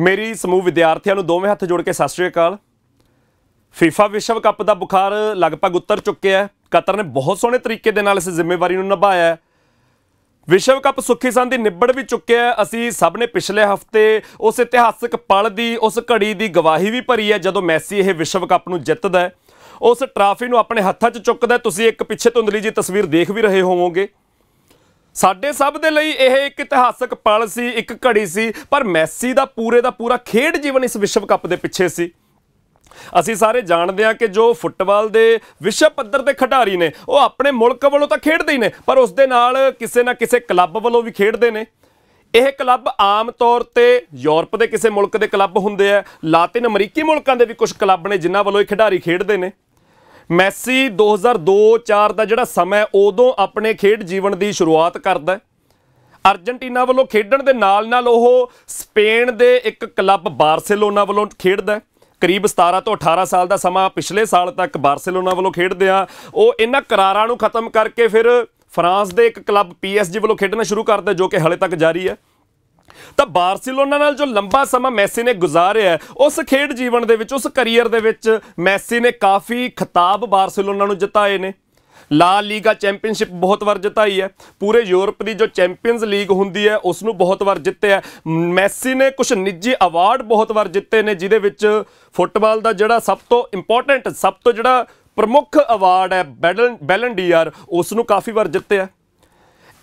ਮੇਰੀ ਸਮੂਹ ਵਿਦਿਆਰਥੀਆਂ ਨੂੰ ਦੋਵੇਂ ਹੱਥ ਜੋੜ ਕੇ ਸਤਿ ਸ਼੍ਰੀ ਅਕਾਲ FIFA ਵਿਸ਼ਵ ਕੱਪ ਦਾ ਬੁਖਾਰ ਲਗਭਗ ਉਤਰ ਚੁੱਕਿਆ ਹੈ ਕਤਰ ਨੇ ਬਹੁਤ ਸੋਹਣੇ ਤਰੀਕੇ ਦੇ ਨਾਲ ਇਸ ਜ਼ਿੰਮੇਵਾਰੀ ਨੂੰ ਨਿਭਾਇਆ ਹੈ ਵਿਸ਼ਵ ਕੱਪ ਸੁੱਖੀ ਸੰਧੀ ਨਿਬੜ ਵੀ ਚੁੱਕਿਆ ਅਸੀਂ ਸਭ ਨੇ ਪਿਛਲੇ ਹਫਤੇ ਉਸ ਇਤਿਹਾਸਕ ਪਲ ਦੀ ਉਸ ਘੜੀ ਦੀ ਗਵਾਹੀ ਵੀ ਭਰੀ ਹੈ ਜਦੋਂ ਮੈਸੀ ਇਹ ਵਿਸ਼ਵ ਕੱਪ ਨੂੰ ਜਿੱਤਦਾ ਹੈ ਉਸ ਟਰਾਫੀ ਨੂੰ ਆਪਣੇ ਹੱਥਾਂ 'ਚ ਚੁੱਕਦਾ ਤੁਸੀਂ ਇੱਕ ਪਿੱਛੇ ਧੁੰਦਲੀ ਜੀ ਤਸਵੀਰ ਦੇਖ ਵੀ ਰਹੇ ਹੋਵੋਗੇ ਸਾਡੇ ਸਭ ਦੇ ਲਈ ਇਹ ਇੱਕ ਇਤਿਹਾਸਕ ਪਲ ਸੀ ਇੱਕ ਘੜੀ ਸੀ ਪਰ ਮੈਸੀ ਦਾ ਪੂਰੇ ਦਾ ਪੂਰਾ ਖੇਡ ਜੀਵਨ ਇਸ ਵਿਸ਼ਵ ਕੱਪ ਦੇ ਪਿੱਛੇ ਸੀ ਅਸੀਂ ਸਾਰੇ ਜਾਣਦੇ ਹਾਂ ਕਿ ਜੋ ਫੁੱਟਬਾਲ ਦੇ ਵਿਸ਼ਵ ਪੱਧਰ ਦੇ ਖਿਡਾਰੀ ਨੇ ਉਹ ਆਪਣੇ ਮੁਲਕ ਵੱਲੋਂ ਤਾਂ ਖੇਡਦੇ ਹੀ ਨੇ ਪਰ ਉਸ ਦੇ ਨਾਲ ਕਿਸੇ ਨਾ ਕਿਸੇ ਕਲੱਬ ਵੱਲੋਂ ਵੀ ਖੇਡਦੇ ਨੇ ਇਹ ਕਲੱਬ ਆਮ ਤੌਰ ਤੇ ਯੂਰਪ ਦੇ ਕਿਸੇ ਮੁਲਕ ਦੇ ਕਲੱਬ ਹੁੰਦੇ ਆ ਲਾਤਿਨ ਅਮਰੀਕੀ ਮੁਲਕਾਂ ਦੇ ਵੀ ਕੁਝ ਕਲੱਬ ਨੇ ਜਿਨ੍ਹਾਂ ਵੱਲੋਂ ਇਹ ਖਿਡਾਰੀ ਖੇਡਦੇ ਨੇ ਮੈਸੀ 2002-4 ਦਾ ਜਿਹੜਾ ਸਮਾਂ ਉਦੋਂ ਆਪਣੇ ਖੇਡ ਜੀਵਨ ਦੀ ਸ਼ੁਰੂਆਤ ਕਰਦਾ ਅਰਜنٹੀਨਾ ਵੱਲੋਂ ਖੇਡਣ ਦੇ ਨਾਲ-ਨਾਲ ਉਹ ਸਪੇਨ ਦੇ ਇੱਕ ਕਲੱਬ ਬਾਰਸੀਲੋਨਾ ਵੱਲੋਂ ਖੇਡਦਾ ਕਰੀਬ 17 ਤੋਂ 18 ਸਾਲ ਦਾ ਸਮਾਂ ਪਿਛਲੇ ਸਾਲ ਤੱਕ ਬਾਰਸੀਲੋਨਾ ਵੱਲੋਂ ਖੇਡਦੇ ਆ ਉਹ ਇਹਨਾਂ ਕਰਾਰਾਂ ਨੂੰ ਖਤਮ ਕਰਕੇ ਫਿਰ ਫਰਾਂਸ ਦੇ ਇੱਕ ਕਲੱਬ ਪੀਐਸਜੀ ਵੱਲੋਂ ਖੇਡਣਾ ਸ਼ੁਰੂ ਕਰਦਾ ਜੋ ਕਿ ਹਲੇ ਤੱਕ ਜਾਰੀ ਹੈ ਤਾਂ ਬਾਰਸੀਲੋਨਾ ਨਾਲ ਜੋ ਲੰਬਾ ਸਮਾਂ ਮੈਸੀ ਨੇ ਗੁਜ਼ਾਰਿਆ ਉਸ ਖੇਡ ਜੀਵਨ ਦੇ ਵਿੱਚ ਉਸ ਕੈਰੀਅਰ ਦੇ ਵਿੱਚ ਮੈਸੀ ਨੇ ਕਾਫੀ ਖਿਤਾਬ ਬਾਰਸੀਲੋਨਾ ਨੂੰ ਜਿਤਾਏ ਨੇ ਲਾ ਲੀਗਾ ਚੈਂਪੀਅਨਸ਼ਿਪ ਬਹੁਤ ਵਾਰ ਜਿਤਾਈ ਹੈ ਪੂਰੇ ਯੂਰਪ ਦੀ ਜੋ ਚੈਂਪੀਅਨਸ ਲੀਗ ਹੁੰਦੀ ਹੈ ਉਸ ਨੂੰ ਬਹੁਤ ਵਾਰ ਜਿੱਤਿਆ ਮੈਸੀ ਨੇ ਕੁਝ ਨਿੱਜੀ ਅਵਾਰਡ ਬਹੁਤ ਵਾਰ ਜਿੱਤੇ ਨੇ ਜਿਹਦੇ ਵਿੱਚ ਫੁੱਟਬਾਲ ਦਾ ਜਿਹੜਾ ਸਭ ਤੋਂ ਇੰਪੋਰਟੈਂਟ ਸਭ ਤੋਂ ਜਿਹੜਾ ਪ੍ਰਮੁੱਖ ਅਵਾਰਡ ਹੈ ਬੈਲਨ ਡੀਆਰ ਉਸ ਨੂੰ ਕਾਫੀ ਵਾਰ ਜਿੱਤਿਆ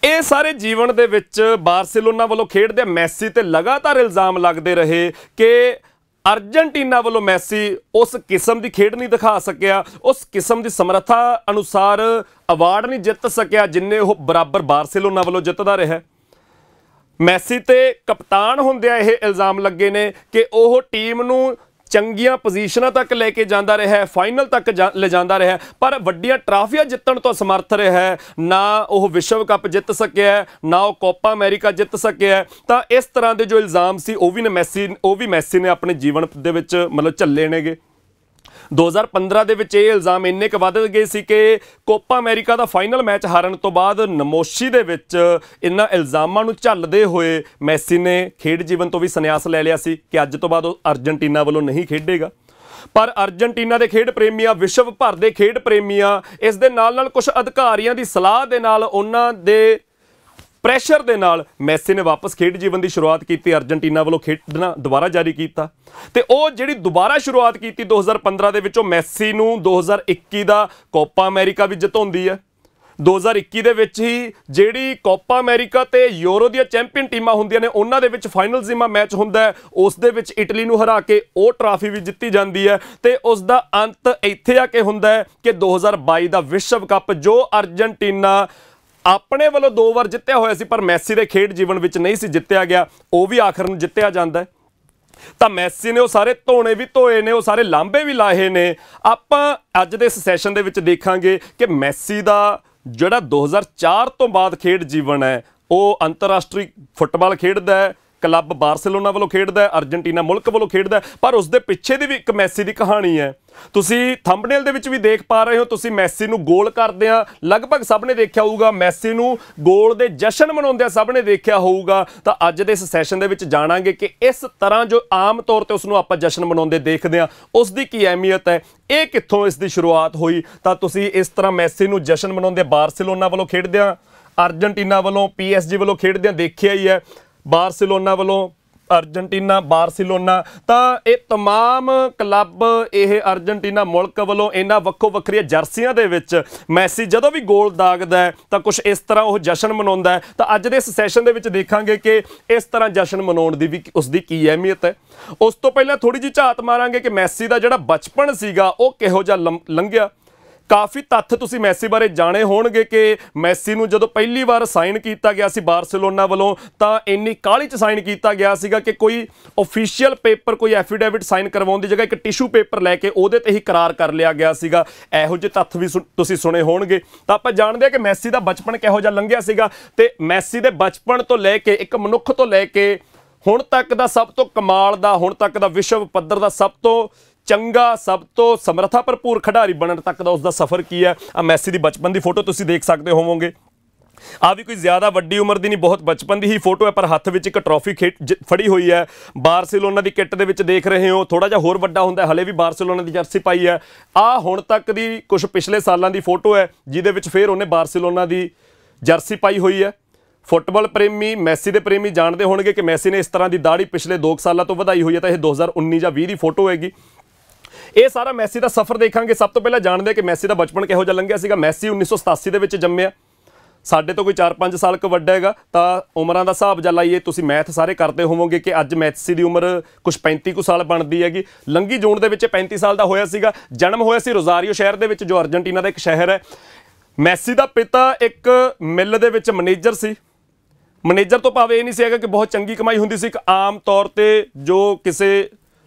ਇਹ ਸਾਰੇ ਜੀਵਨ ਦੇ ਵਿੱਚ ਬਾਰਸੀਲੋਨਾ ਵੱਲੋਂ ਖੇਡਦੇ ਮੈਸੀ ਤੇ ਲਗਾਤਾਰ ਇਲਜ਼ਾਮ ਲੱਗਦੇ ਰਹੇ ਕਿ ਅਰਜنٹੀਨਾ ਵੱਲੋਂ ਮੈਸੀ ਉਸ ਕਿਸਮ ਦੀ ਖੇਡ ਨਹੀਂ ਦਿਖਾ ਸਕਿਆ ਉਸ ਕਿਸਮ ਦੀ ਸਮਰੱਥਾ ਅਨੁਸਾਰ ਅਵਾਰਡ ਨਹੀਂ ਜਿੱਤ ਸਕਿਆ ਜਿੰਨੇ ਉਹ ਬਰਾਬਰ ਬਾਰਸੀਲੋਨਾ ਵੱਲੋਂ ਜਿੱਤਦਾ ਰਿਹਾ ਮੈਸੀ ਤੇ ਕਪਤਾਨ ਹੁੰਦਿਆਂ ਇਹ ਇਲਜ਼ਾਮ ਲੱਗੇ ਨੇ ਕਿ ਉਹ ਟੀਮ ਨੂੰ ਚੰਗੀਆਂ ਪੋਜੀਸ਼ਨਾਂ ਤੱਕ ਲੈ ਕੇ ਜਾਂਦਾ ਰਿਹਾ ਫਾਈਨਲ ਤੱਕ ਲੈ ਜਾਂਦਾ ਰਿਹਾ ਪਰ ਵੱਡੀਆਂ ਟਰਾਫੀਆਂ ਜਿੱਤਣ ਤੋਂ ਸਮਰਥ ਰਿਹਾ ਨਾ ਉਹ ਵਿਸ਼ਵ ਕੱਪ ਜਿੱਤ ਸਕਿਆ ਨਾ ਉਹ ਕੋਪਾ ਅਮਰੀਕਾ ਜਿੱਤ ਸਕਿਆ ਤਾਂ ਇਸ ਤਰ੍ਹਾਂ ਦੇ ਜੋ ਇਲਜ਼ਾਮ ਸੀ ਉਹ ਵੀ ਨੇ ਮੈਸੀ ਉਹ ਵੀ ਮੈਸੀ ਨੇ ਆਪਣੇ ਜੀਵਨ ਦੇ ਵਿੱਚ ਮਤਲਬ ਝੱਲੇ ਨੇਗੇ 2015 ਦੇ ਵਿੱਚ ਇਹ ਇਲਜ਼ਾਮ ਇੰਨੇ ਕੁ ਵੱਧ ਗਏ ਸੀ ਕਿ ਕੋਪਾ ਅਮਰੀਕਾ ਦਾ ਫਾਈਨਲ ਮੈਚ ਹਾਰਨ ਤੋਂ ਬਾਅਦ ਨਮੋਸ਼ੀ ਦੇ ਵਿੱਚ ਇਨ੍ਹਾਂ ਇਲਜ਼ਾਮਾਂ ਨੂੰ ਝੱਲਦੇ ਹੋਏ ਮੈਸੀ ਨੇ ਖੇਡ ਜੀਵਨ ਤੋਂ ਵੀ ਸੰਨਿਆਸ ਲੈ ਲਿਆ ਸੀ ਕਿ ਅੱਜ ਤੋਂ ਬਾਅਦ ਉਹ ਅਰਜنٹੀਨਾ ਵੱਲੋਂ ਨਹੀਂ ਖੇਡੇਗਾ ਪਰ ਅਰਜنٹੀਨਾ ਦੇ ਖੇਡ ਪ੍ਰੇਮੀਆਂ ਵਿਸ਼ਵ ਭਰ ਦੇ ਖੇਡ ਪ੍ਰੇਮੀਆਂ ਇਸ ਦੇ ਨਾਲ ਨਾਲ ਕੁਝ ਅਧਿਕਾਰੀਆਂ ਦੀ ਸਲਾਹ ਦੇ ਨਾਲ ਉਹਨਾਂ ਦੇ ਪ੍ਰੈਸ਼ਰ ਦੇ ਨਾਲ ਮੈਸੀ ਨੇ ਵਾਪਸ ਖੇਡ ਜੀਵਨ ਦੀ ਸ਼ੁਰੂਆਤ ਕੀਤੀ ਅਰਜنٹੀਨਾ ਵੱਲੋਂ ਖੇਡਣਾ ਦੁਬਾਰਾ ਜਾਰੀ ਕੀਤਾ ਤੇ ਉਹ ਜਿਹੜੀ ਦੁਬਾਰਾ ਸ਼ੁਰੂਆਤ ਕੀਤੀ 2015 ਦੇ ਵਿੱਚੋਂ ਮੈਸੀ ਨੂੰ 2021 ਦਾ ਕੋਪਾ ਅਮਰੀਕਾ ਵੀ ਜਿਤਾਉਂਦੀ ਹੈ 2021 ਦੇ ਵਿੱਚ ਹੀ ਜਿਹੜੀ ਕੋਪਾ ਅਮਰੀਕਾ ਤੇ ਯੂਰੋ ਦੀਆਂ ਚੈਂਪੀਅਨ ਟੀਮਾਂ ਹੁੰਦੀਆਂ ਨੇ ਉਹਨਾਂ ਦੇ ਵਿੱਚ ਫਾਈਨਲ ਜਿਮਾ ਮੈਚ ਹੁੰਦਾ ਹੈ ਉਸ ਦੇ ਵਿੱਚ ਇਟਲੀ ਨੂੰ ਹਰਾ ਕੇ ਉਹ ਟਰਾਫੀ ਵੀ ਜਿੱਤੀ ਜਾਂਦੀ ਹੈ ਤੇ ਉਸ ਦਾ ਅੰਤ ਇੱਥੇ ਆ ਕੇ ਹੁੰਦਾ ਹੈ ਕਿ 2022 ਦਾ ਵਿਸ਼ਵ ਕੱਪ ਜੋ ਅਰਜنٹੀਨਾ ਆਪਣੇ ਵੱਲੋਂ ਦੋ ਵਾਰ ਜਿੱਤਿਆ ਹੋਇਆ ਸੀ ਪਰ ਮੈਸੀ ਦੇ ਖੇਡ ਜੀਵਨ ਵਿੱਚ ਨਹੀਂ ਸੀ ਜਿੱਤਿਆ ਗਿਆ ਉਹ ਵੀ ਆਖਰ ਨੂੰ ਜਿੱਤਿਆ ਜਾਂਦਾ ਤਾਂ ਮੈਸੀ ਨੇ ਉਹ ਸਾਰੇ ਧੋਣੇ ਵੀ ਧੋਏ ਨੇ ਉਹ ਸਾਰੇ ਲਾਂਬੇ ਵੀ ਲਾਹੇ ਨੇ ਆਪਾਂ ਅੱਜ ਦੇ ਇਸ ਸੈਸ਼ਨ ਦੇ ਵਿੱਚ ਦੇਖਾਂਗੇ ਕਿ ਮੈਸੀ ਦਾ ਜਿਹੜਾ 2004 ਤੋਂ ਬਾਅਦ ਖੇਡ ਜੀਵਨ ਹੈ ਉਹ ਅੰਤਰਰਾਸ਼ਟਰੀ ਫੁੱਟਬਾਲ ਖੇਡਦਾ ਹੈ ਕਲੱਬ ਬਾਰਸੀਲੋਨਾ ਵੱਲੋਂ ਖੇਡਦਾ ਹੈ ਅਰਜنٹੀਨਾ ਮੁਲਕ ਵੱਲੋਂ ਖੇਡਦਾ ਪਰ ਉਸ ਦੇ ਪਿੱਛੇ ਦੀ ਵੀ ਇੱਕ ਮੈਸੀ ਦੀ ਕਹਾਣੀ ਹੈ ਤੁਸੀਂ ਥੰਬਨੇਲ ਦੇ ਵਿੱਚ ਵੀ ਦੇਖ ਪਾ ਰਹੇ ਹੋ ਤੁਸੀਂ ਮੈਸੀ ਨੂੰ ਗੋਲ ਕਰਦੇ ਆ ਲਗਭਗ ਸਭ ਨੇ ਦੇਖਿਆ ਹੋਊਗਾ ਮੈਸੀ ਨੂੰ ਗੋਲ ਦੇ ਜਸ਼ਨ ਮਨਾਉਂਦਿਆਂ ਸਭ ਨੇ ਦੇਖਿਆ ਹੋਊਗਾ ਤਾਂ ਅੱਜ ਦੇ ਇਸ ਸੈਸ਼ਨ ਦੇ ਵਿੱਚ ਜਾਣਾਂਗੇ ਕਿ ਇਸ ਤਰ੍ਹਾਂ ਜੋ ਆਮ ਤੌਰ ਤੇ ਉਸ ਨੂੰ ਆਪਾਂ ਜਸ਼ਨ ਮਨਾਉਂਦੇ ਦੇਖਦੇ ਆ ਉਸ ਦੀ ਕੀ ਅਹਿਮੀਅਤ ਹੈ ਇਹ ਕਿੱਥੋਂ ਇਸ ਦੀ ਸ਼ੁਰੂਆਤ ਹੋਈ ਤਾਂ ਤੁਸੀਂ ਇਸ ਤਰ੍ਹਾਂ ਮੈਸੀ ਨੂੰ ਜਸ਼ਨ ਮਨਾਉਂਦੇ ਬਾਰਸੀਲੋਨਾ ਵੱਲੋਂ ਖੇਡਦੇ ਆ ਅਰਜنٹੀਨਾ ਵੱਲੋਂ ਪੀਐਸਜੀ ਵੱਲੋਂ ਖੇਡਦੇ ਆ ਦੇਖਿਆ ਹੀ ਹੈ ਬਾਰਸੀਲੋਨਾ ਵੱਲੋਂ ਅਰਜنٹੀਨਾ ਬਾਰਸੀਲੋਨਾ ਤਾਂ ਇਹ तमाम ਕਲੱਬ ਇਹ ਅਰਜنٹੀਨਾ ਮੁਲਕ ਵੱਲੋਂ ਇਹਨਾਂ ਵੱਖੋ ਵੱਖਰੀਆਂ ਜਰਸੀਆਂ ਦੇ ਵਿੱਚ ਮੈਸੀ ਜਦੋਂ ਵੀ ਗੋਲ ਦਾਗਦਾ ਹੈ ਤਾਂ ਕੁਝ ਇਸ ਤਰ੍ਹਾਂ ਉਹ ਜਸ਼ਨ ਮਨਾਉਂਦਾ ਹੈ ਤਾਂ ਅੱਜ ਦੇ ਇਸ ਸੈਸ਼ਨ ਦੇ ਵਿੱਚ ਦੇਖਾਂਗੇ ਕਿ ਇਸ ਤਰ੍ਹਾਂ ਜਸ਼ਨ ਮਨਾਉਣ ਦੀ ਵੀ ਉਸ ਦੀ ਕੀ ਅਹਿਮੀਅਤ ਹੈ ਉਸ ਤੋਂ ਪਹਿਲਾਂ ਥੋੜੀ ਜਿਹੀ ਝਾਤ ਮਾਰਾਂਗੇ ਕਿ ਮੈਸੀ ਦਾ ਜਿਹੜਾ ਬਚਪਨ ਸੀਗਾ ਉਹ ਕਿਹੋ ਜਿਹਾ ਲੰਘਿਆ ਕਾਫੀ ਤੱਥ ਤੁਸੀਂ ਮੈਸੀ ਬਾਰੇ ਜਾਣੇ ਹੋਣਗੇ ਕਿ ਮੈਸੀ ਨੂੰ ਜਦੋਂ ਪਹਿਲੀ ਵਾਰ ਸਾਈਨ ਕੀਤਾ ਗਿਆ ਸੀ ਬਾਰਸੀਲੋਨਾ ਵੱਲੋਂ ਤਾਂ ਇੰਨੀ ਕਾਲੀ ਚ ਸਾਈਨ ਕੀਤਾ ਗਿਆ ਸੀਗਾ ਕਿ ਕੋਈ ਅਫੀਸ਼ੀਅਲ ਪੇਪਰ ਕੋਈ ਐਫੀਡੇਵਿਟ ਸਾਈਨ ਕਰਵਾਉਣ ਦੀ ਜਗ੍ਹਾ ਇੱਕ ਟਿਸ਼ੂ ਪੇਪਰ ਲੈ ਕੇ ਉਹਦੇ ਤੇ ਹੀ ਕਰਾਰ ਕਰ ਲਿਆ ਗਿਆ ਸੀਗਾ ਇਹੋ ਜਿਹੇ ਤੱਥ ਵੀ ਤੁਸੀਂ ਸੁਣੇ ਹੋਣਗੇ ਤਾਂ ਆਪਾਂ ਜਾਣਦੇ ਆ ਕਿ ਮੈਸੀ ਦਾ ਬਚਪਨ ਕਿਹੋ ਜਿਹਾ ਲੰਘਿਆ ਸੀਗਾ ਤੇ ਮੈਸੀ ਦੇ ਬਚਪਨ ਤੋਂ ਲੈ ਕੇ ਇੱਕ ਮਨੁੱਖ ਤੋਂ ਲੈ ਕੇ ਹੁਣ ਤੱਕ ਦਾ ਸਭ ਤੋਂ ਕਮਾਲ ਦਾ ਹੁਣ ਤੱਕ ਦਾ ਵਿਸ਼ਵ ਪੱਧਰ ਦਾ ਸਭ ਤੋਂ ਚੰਗਾ ਸਭ ਤੋਂ ਸਮਰੱਥਾ ਭਰਪੂਰ ਖਿਡਾਰੀ ਬਣਨ ਤੱਕ ਦਾ ਉਸ ਦਾ ਸਫ਼ਰ ਕੀ ਹੈ ਆ ਮੈਸੀ ਦੀ ਬਚਪਨ ਦੀ ਫੋਟੋ ਤੁਸੀਂ ਦੇਖ ਸਕਦੇ ਹੋਵੋਗੇ ਆ ਵੀ ਕੋਈ ਜ਼ਿਆਦਾ ਵੱਡੀ ਉਮਰ ਦੀ ਨਹੀਂ ਬਹੁਤ ਬਚਪਨ ਦੀ ਹੀ ਫੋਟੋ ਹੈ ਪਰ ਹੱਥ ਵਿੱਚ ਇੱਕ ਟਰੋਫੀ ਫੜੀ ਹੋਈ ਹੈ ਬਾਰਸੀਲੋਨਾ ਦੀ ਕਿੱਟ ਦੇ ਵਿੱਚ ਦੇਖ ਰਹੇ ਹੋ ਥੋੜਾ ਜਿਹਾ ਹੋਰ ਵੱਡਾ ਹੁੰਦਾ ਹਲੇ ਵੀ ਬਾਰਸੀਲੋਨਾ ਦੀ ਜਰਸੀ ਪਾਈ ਹੈ ਆ ਹੁਣ ਤੱਕ ਦੀ ਕੁਝ ਪਿਛਲੇ ਸਾਲਾਂ ਦੀ ਫੋਟੋ ਹੈ ਜਿਹਦੇ ਵਿੱਚ ਫੇਰ ਉਹਨੇ ਬਾਰਸੀਲੋਨਾ ਦੀ ਜਰਸੀ ਪਾਈ ਹੋਈ ਹੈ ਫੁੱਟਬਾਲ ਪ੍ਰੇਮੀ ਮੈਸੀ ਦੇ ਪ੍ਰੇਮੀ ਜਾਣਦੇ ਹੋਣਗੇ ਕਿ ਮੈਸੀ ਨੇ ਇਸ ਤਰ੍ਹਾਂ ਦੀ ਦਾੜੀ ਪਿਛਲੇ 2 ਸਾਲਾਂ ਤੋਂ ਵਧਾਈ ਹੋਈ ਹੈ ਤਾਂ ਇਹ 2019 ਜਾਂ 20 ਦੀ ਫੋਟੋ ਹੈਗੀ ਇਹ ਸਾਰਾ ਮੈਸੀ ਦਾ ਸਫ਼ਰ ਦੇਖਾਂਗੇ ਸਭ ਤੋਂ ਪਹਿਲਾਂ ਜਾਣਦੇ ਕਿ ਮੈਸੀ ਦਾ ਬਚਪਨ ਕਿਹੋ ਜਿਹਾ ਲੰਘਿਆ ਸੀਗਾ ਮੈਸੀ 1987 ਦੇ ਵਿੱਚ ਜੰਮਿਆ ਸਾਡੇ ਤੋਂ ਕੋਈ 4-5 ਸਾਲ ਕੁ ਵੱਡਾ ਹੈਗਾ ਤਾਂ ਉਮਰਾਂ ਦਾ ਹਿਸਾਬ ਜਲਾਈਏ ਲਾਈਏ ਤੁਸੀਂ ਮੈਥ ਸਾਰੇ ਕਰਦੇ ਹੋਵੋਗੇ ਕਿ ਅੱਜ ਮੈਥਸੀ ਦੀ ਉਮਰ ਕੁਝ 35 ਕੁ ਸਾਲ ਬਣਦੀ ਹੈਗੀ ਲੰਗੀ ਜੂਨ ਦੇ ਵਿੱਚ 35 ਸਾਲ ਦਾ ਹੋਇਆ ਸੀਗਾ ਜਨਮ ਹੋਇਆ ਸੀ ਰੋਜ਼ਾਰੀਓ ਸ਼ਹਿਰ ਦੇ ਵਿੱਚ ਜੋ ਅਰਜنਟੀਨਾ ਦਾ ਇੱਕ ਸ਼ਹਿਰ ਹੈ ਮੈਸੀ ਦਾ ਪਿਤਾ ਇੱਕ ਮਿੱਲ ਦੇ ਵਿੱਚ ਮੈਨੇਜਰ ਸੀ ਮੈਨੇਜਰ ਤੋਂ ਭਾਵੇਂ ਇਹ ਨਹੀਂ ਸੀ ਹੈਗਾ ਕਿ ਬਹੁਤ ਚੰਗੀ ਕਮਾਈ ਹੁੰਦੀ ਸੀ ਇੱਕ ਆਮ ਤੌਰ ਤੇ ਜੋ ਕਿਸੇ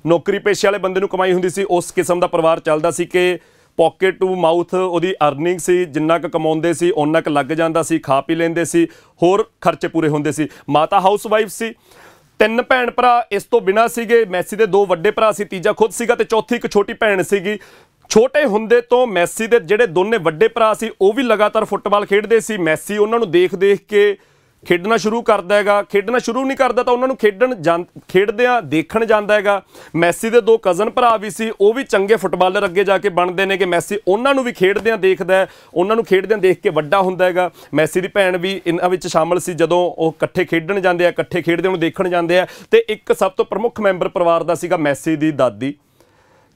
ਨੌਕਰੀ ਪੇਸ਼ੇ ਵਾਲੇ ਬੰਦੇ ਨੂੰ ਕਮਾਈ ਹੁੰਦੀ ਸੀ ਉਸ ਕਿਸਮ ਦਾ ਪਰਿਵਾਰ ਚੱਲਦਾ ਸੀ ਕਿ ਪਾਕਟ ਟੂ ਮਾਊਥ ਉਹਦੀ ਅਰਨਿੰਗ ਸੀ ਜਿੰਨਾ ਕ ਕਮਾਉਂਦੇ ਸੀ ਉਹਨਾਂ ਕ ਲੱਗ ਜਾਂਦਾ ਸੀ ਖਾ ਪੀ ਲੈਂਦੇ ਸੀ ਹੋਰ ਖਰਚੇ ਪੂਰੇ ਹੁੰਦੇ ਸੀ ਮਾਤਾ ਹਾਊਸ ਵਾਈਫ ਸੀ ਤਿੰਨ ਭੈਣ ਭਰਾ ਇਸ ਤੋਂ ਬਿਨਾ ਸੀਗੇ ਮੈਸੀ ਦੇ ਦੋ ਵੱਡੇ ਭਰਾ ਸੀ ਤੀਜਾ ਖੁਦ ਸੀਗਾ ਤੇ ਚੌਥੀ ਇੱਕ ਛੋਟੀ ਭੈਣ ਸੀਗੀ ਛੋਟੇ ਹੁੰਦੇ ਤੋਂ ਮੈਸੀ ਦੇ ਜਿਹੜੇ ਦੋਨੇ ਵੱਡੇ ਭਰਾ ਸੀ ਉਹ ਵੀ ਲਗਾਤਾਰ ਫੁੱਟਬਾਲ ਖੇਡਦੇ ਸੀ ਮੈਸੀ ਉਹਨਾਂ ਨੂੰ ਦੇਖ ਦੇਖ ਕੇ ਖੇਡਣਾ ਸ਼ੁਰੂ ਕਰਦਾ ਹੈਗਾ ਖੇਡਣਾ ਸ਼ੁਰੂ ਨਹੀਂ ਕਰਦਾ ਤਾਂ ਉਹਨਾਂ ਨੂੰ ਖੇਡਣ ਖੇਡਦਿਆਂ ਦੇਖਣ ਜਾਂਦਾ ਹੈਗਾ ਮੈਸੀ ਦੇ ਦੋ ਕਜ਼ਨ ਭਰਾ ਵੀ ਸੀ ਉਹ ਵੀ ਚੰਗੇ ਫੁੱਟਬਾਲਰ ਅੱਗੇ ਜਾ ਕੇ ਬਣਦੇ ਨੇ ਕਿ ਮੈਸੀ ਉਹਨਾਂ ਨੂੰ ਵੀ ਖੇਡਦਿਆਂ ਦੇਖਦਾ ਉਹਨਾਂ ਨੂੰ ਖੇਡਦਿਆਂ ਦੇਖ ਕੇ ਵੱਡਾ ਹੁੰਦਾ ਹੈਗਾ ਮੈਸੀ ਦੀ ਭੈਣ ਵੀ ਇਹਨਾਂ ਵਿੱਚ ਸ਼ਾਮਲ ਸੀ ਜਦੋਂ ਉਹ ਇਕੱਠੇ ਖੇਡਣ ਜਾਂਦੇ ਆ ਇਕੱਠੇ ਖੇਡਦੇ ਉਹਨੂੰ ਦੇਖਣ ਜਾਂਦੇ ਆ ਤੇ ਇੱਕ ਸਭ ਤੋਂ ਪ੍ਰਮੁੱਖ ਮੈਂਬਰ ਪਰਿਵਾਰ ਦਾ ਸੀਗਾ ਮੈਸੀ ਦੀ ਦਾਦੀ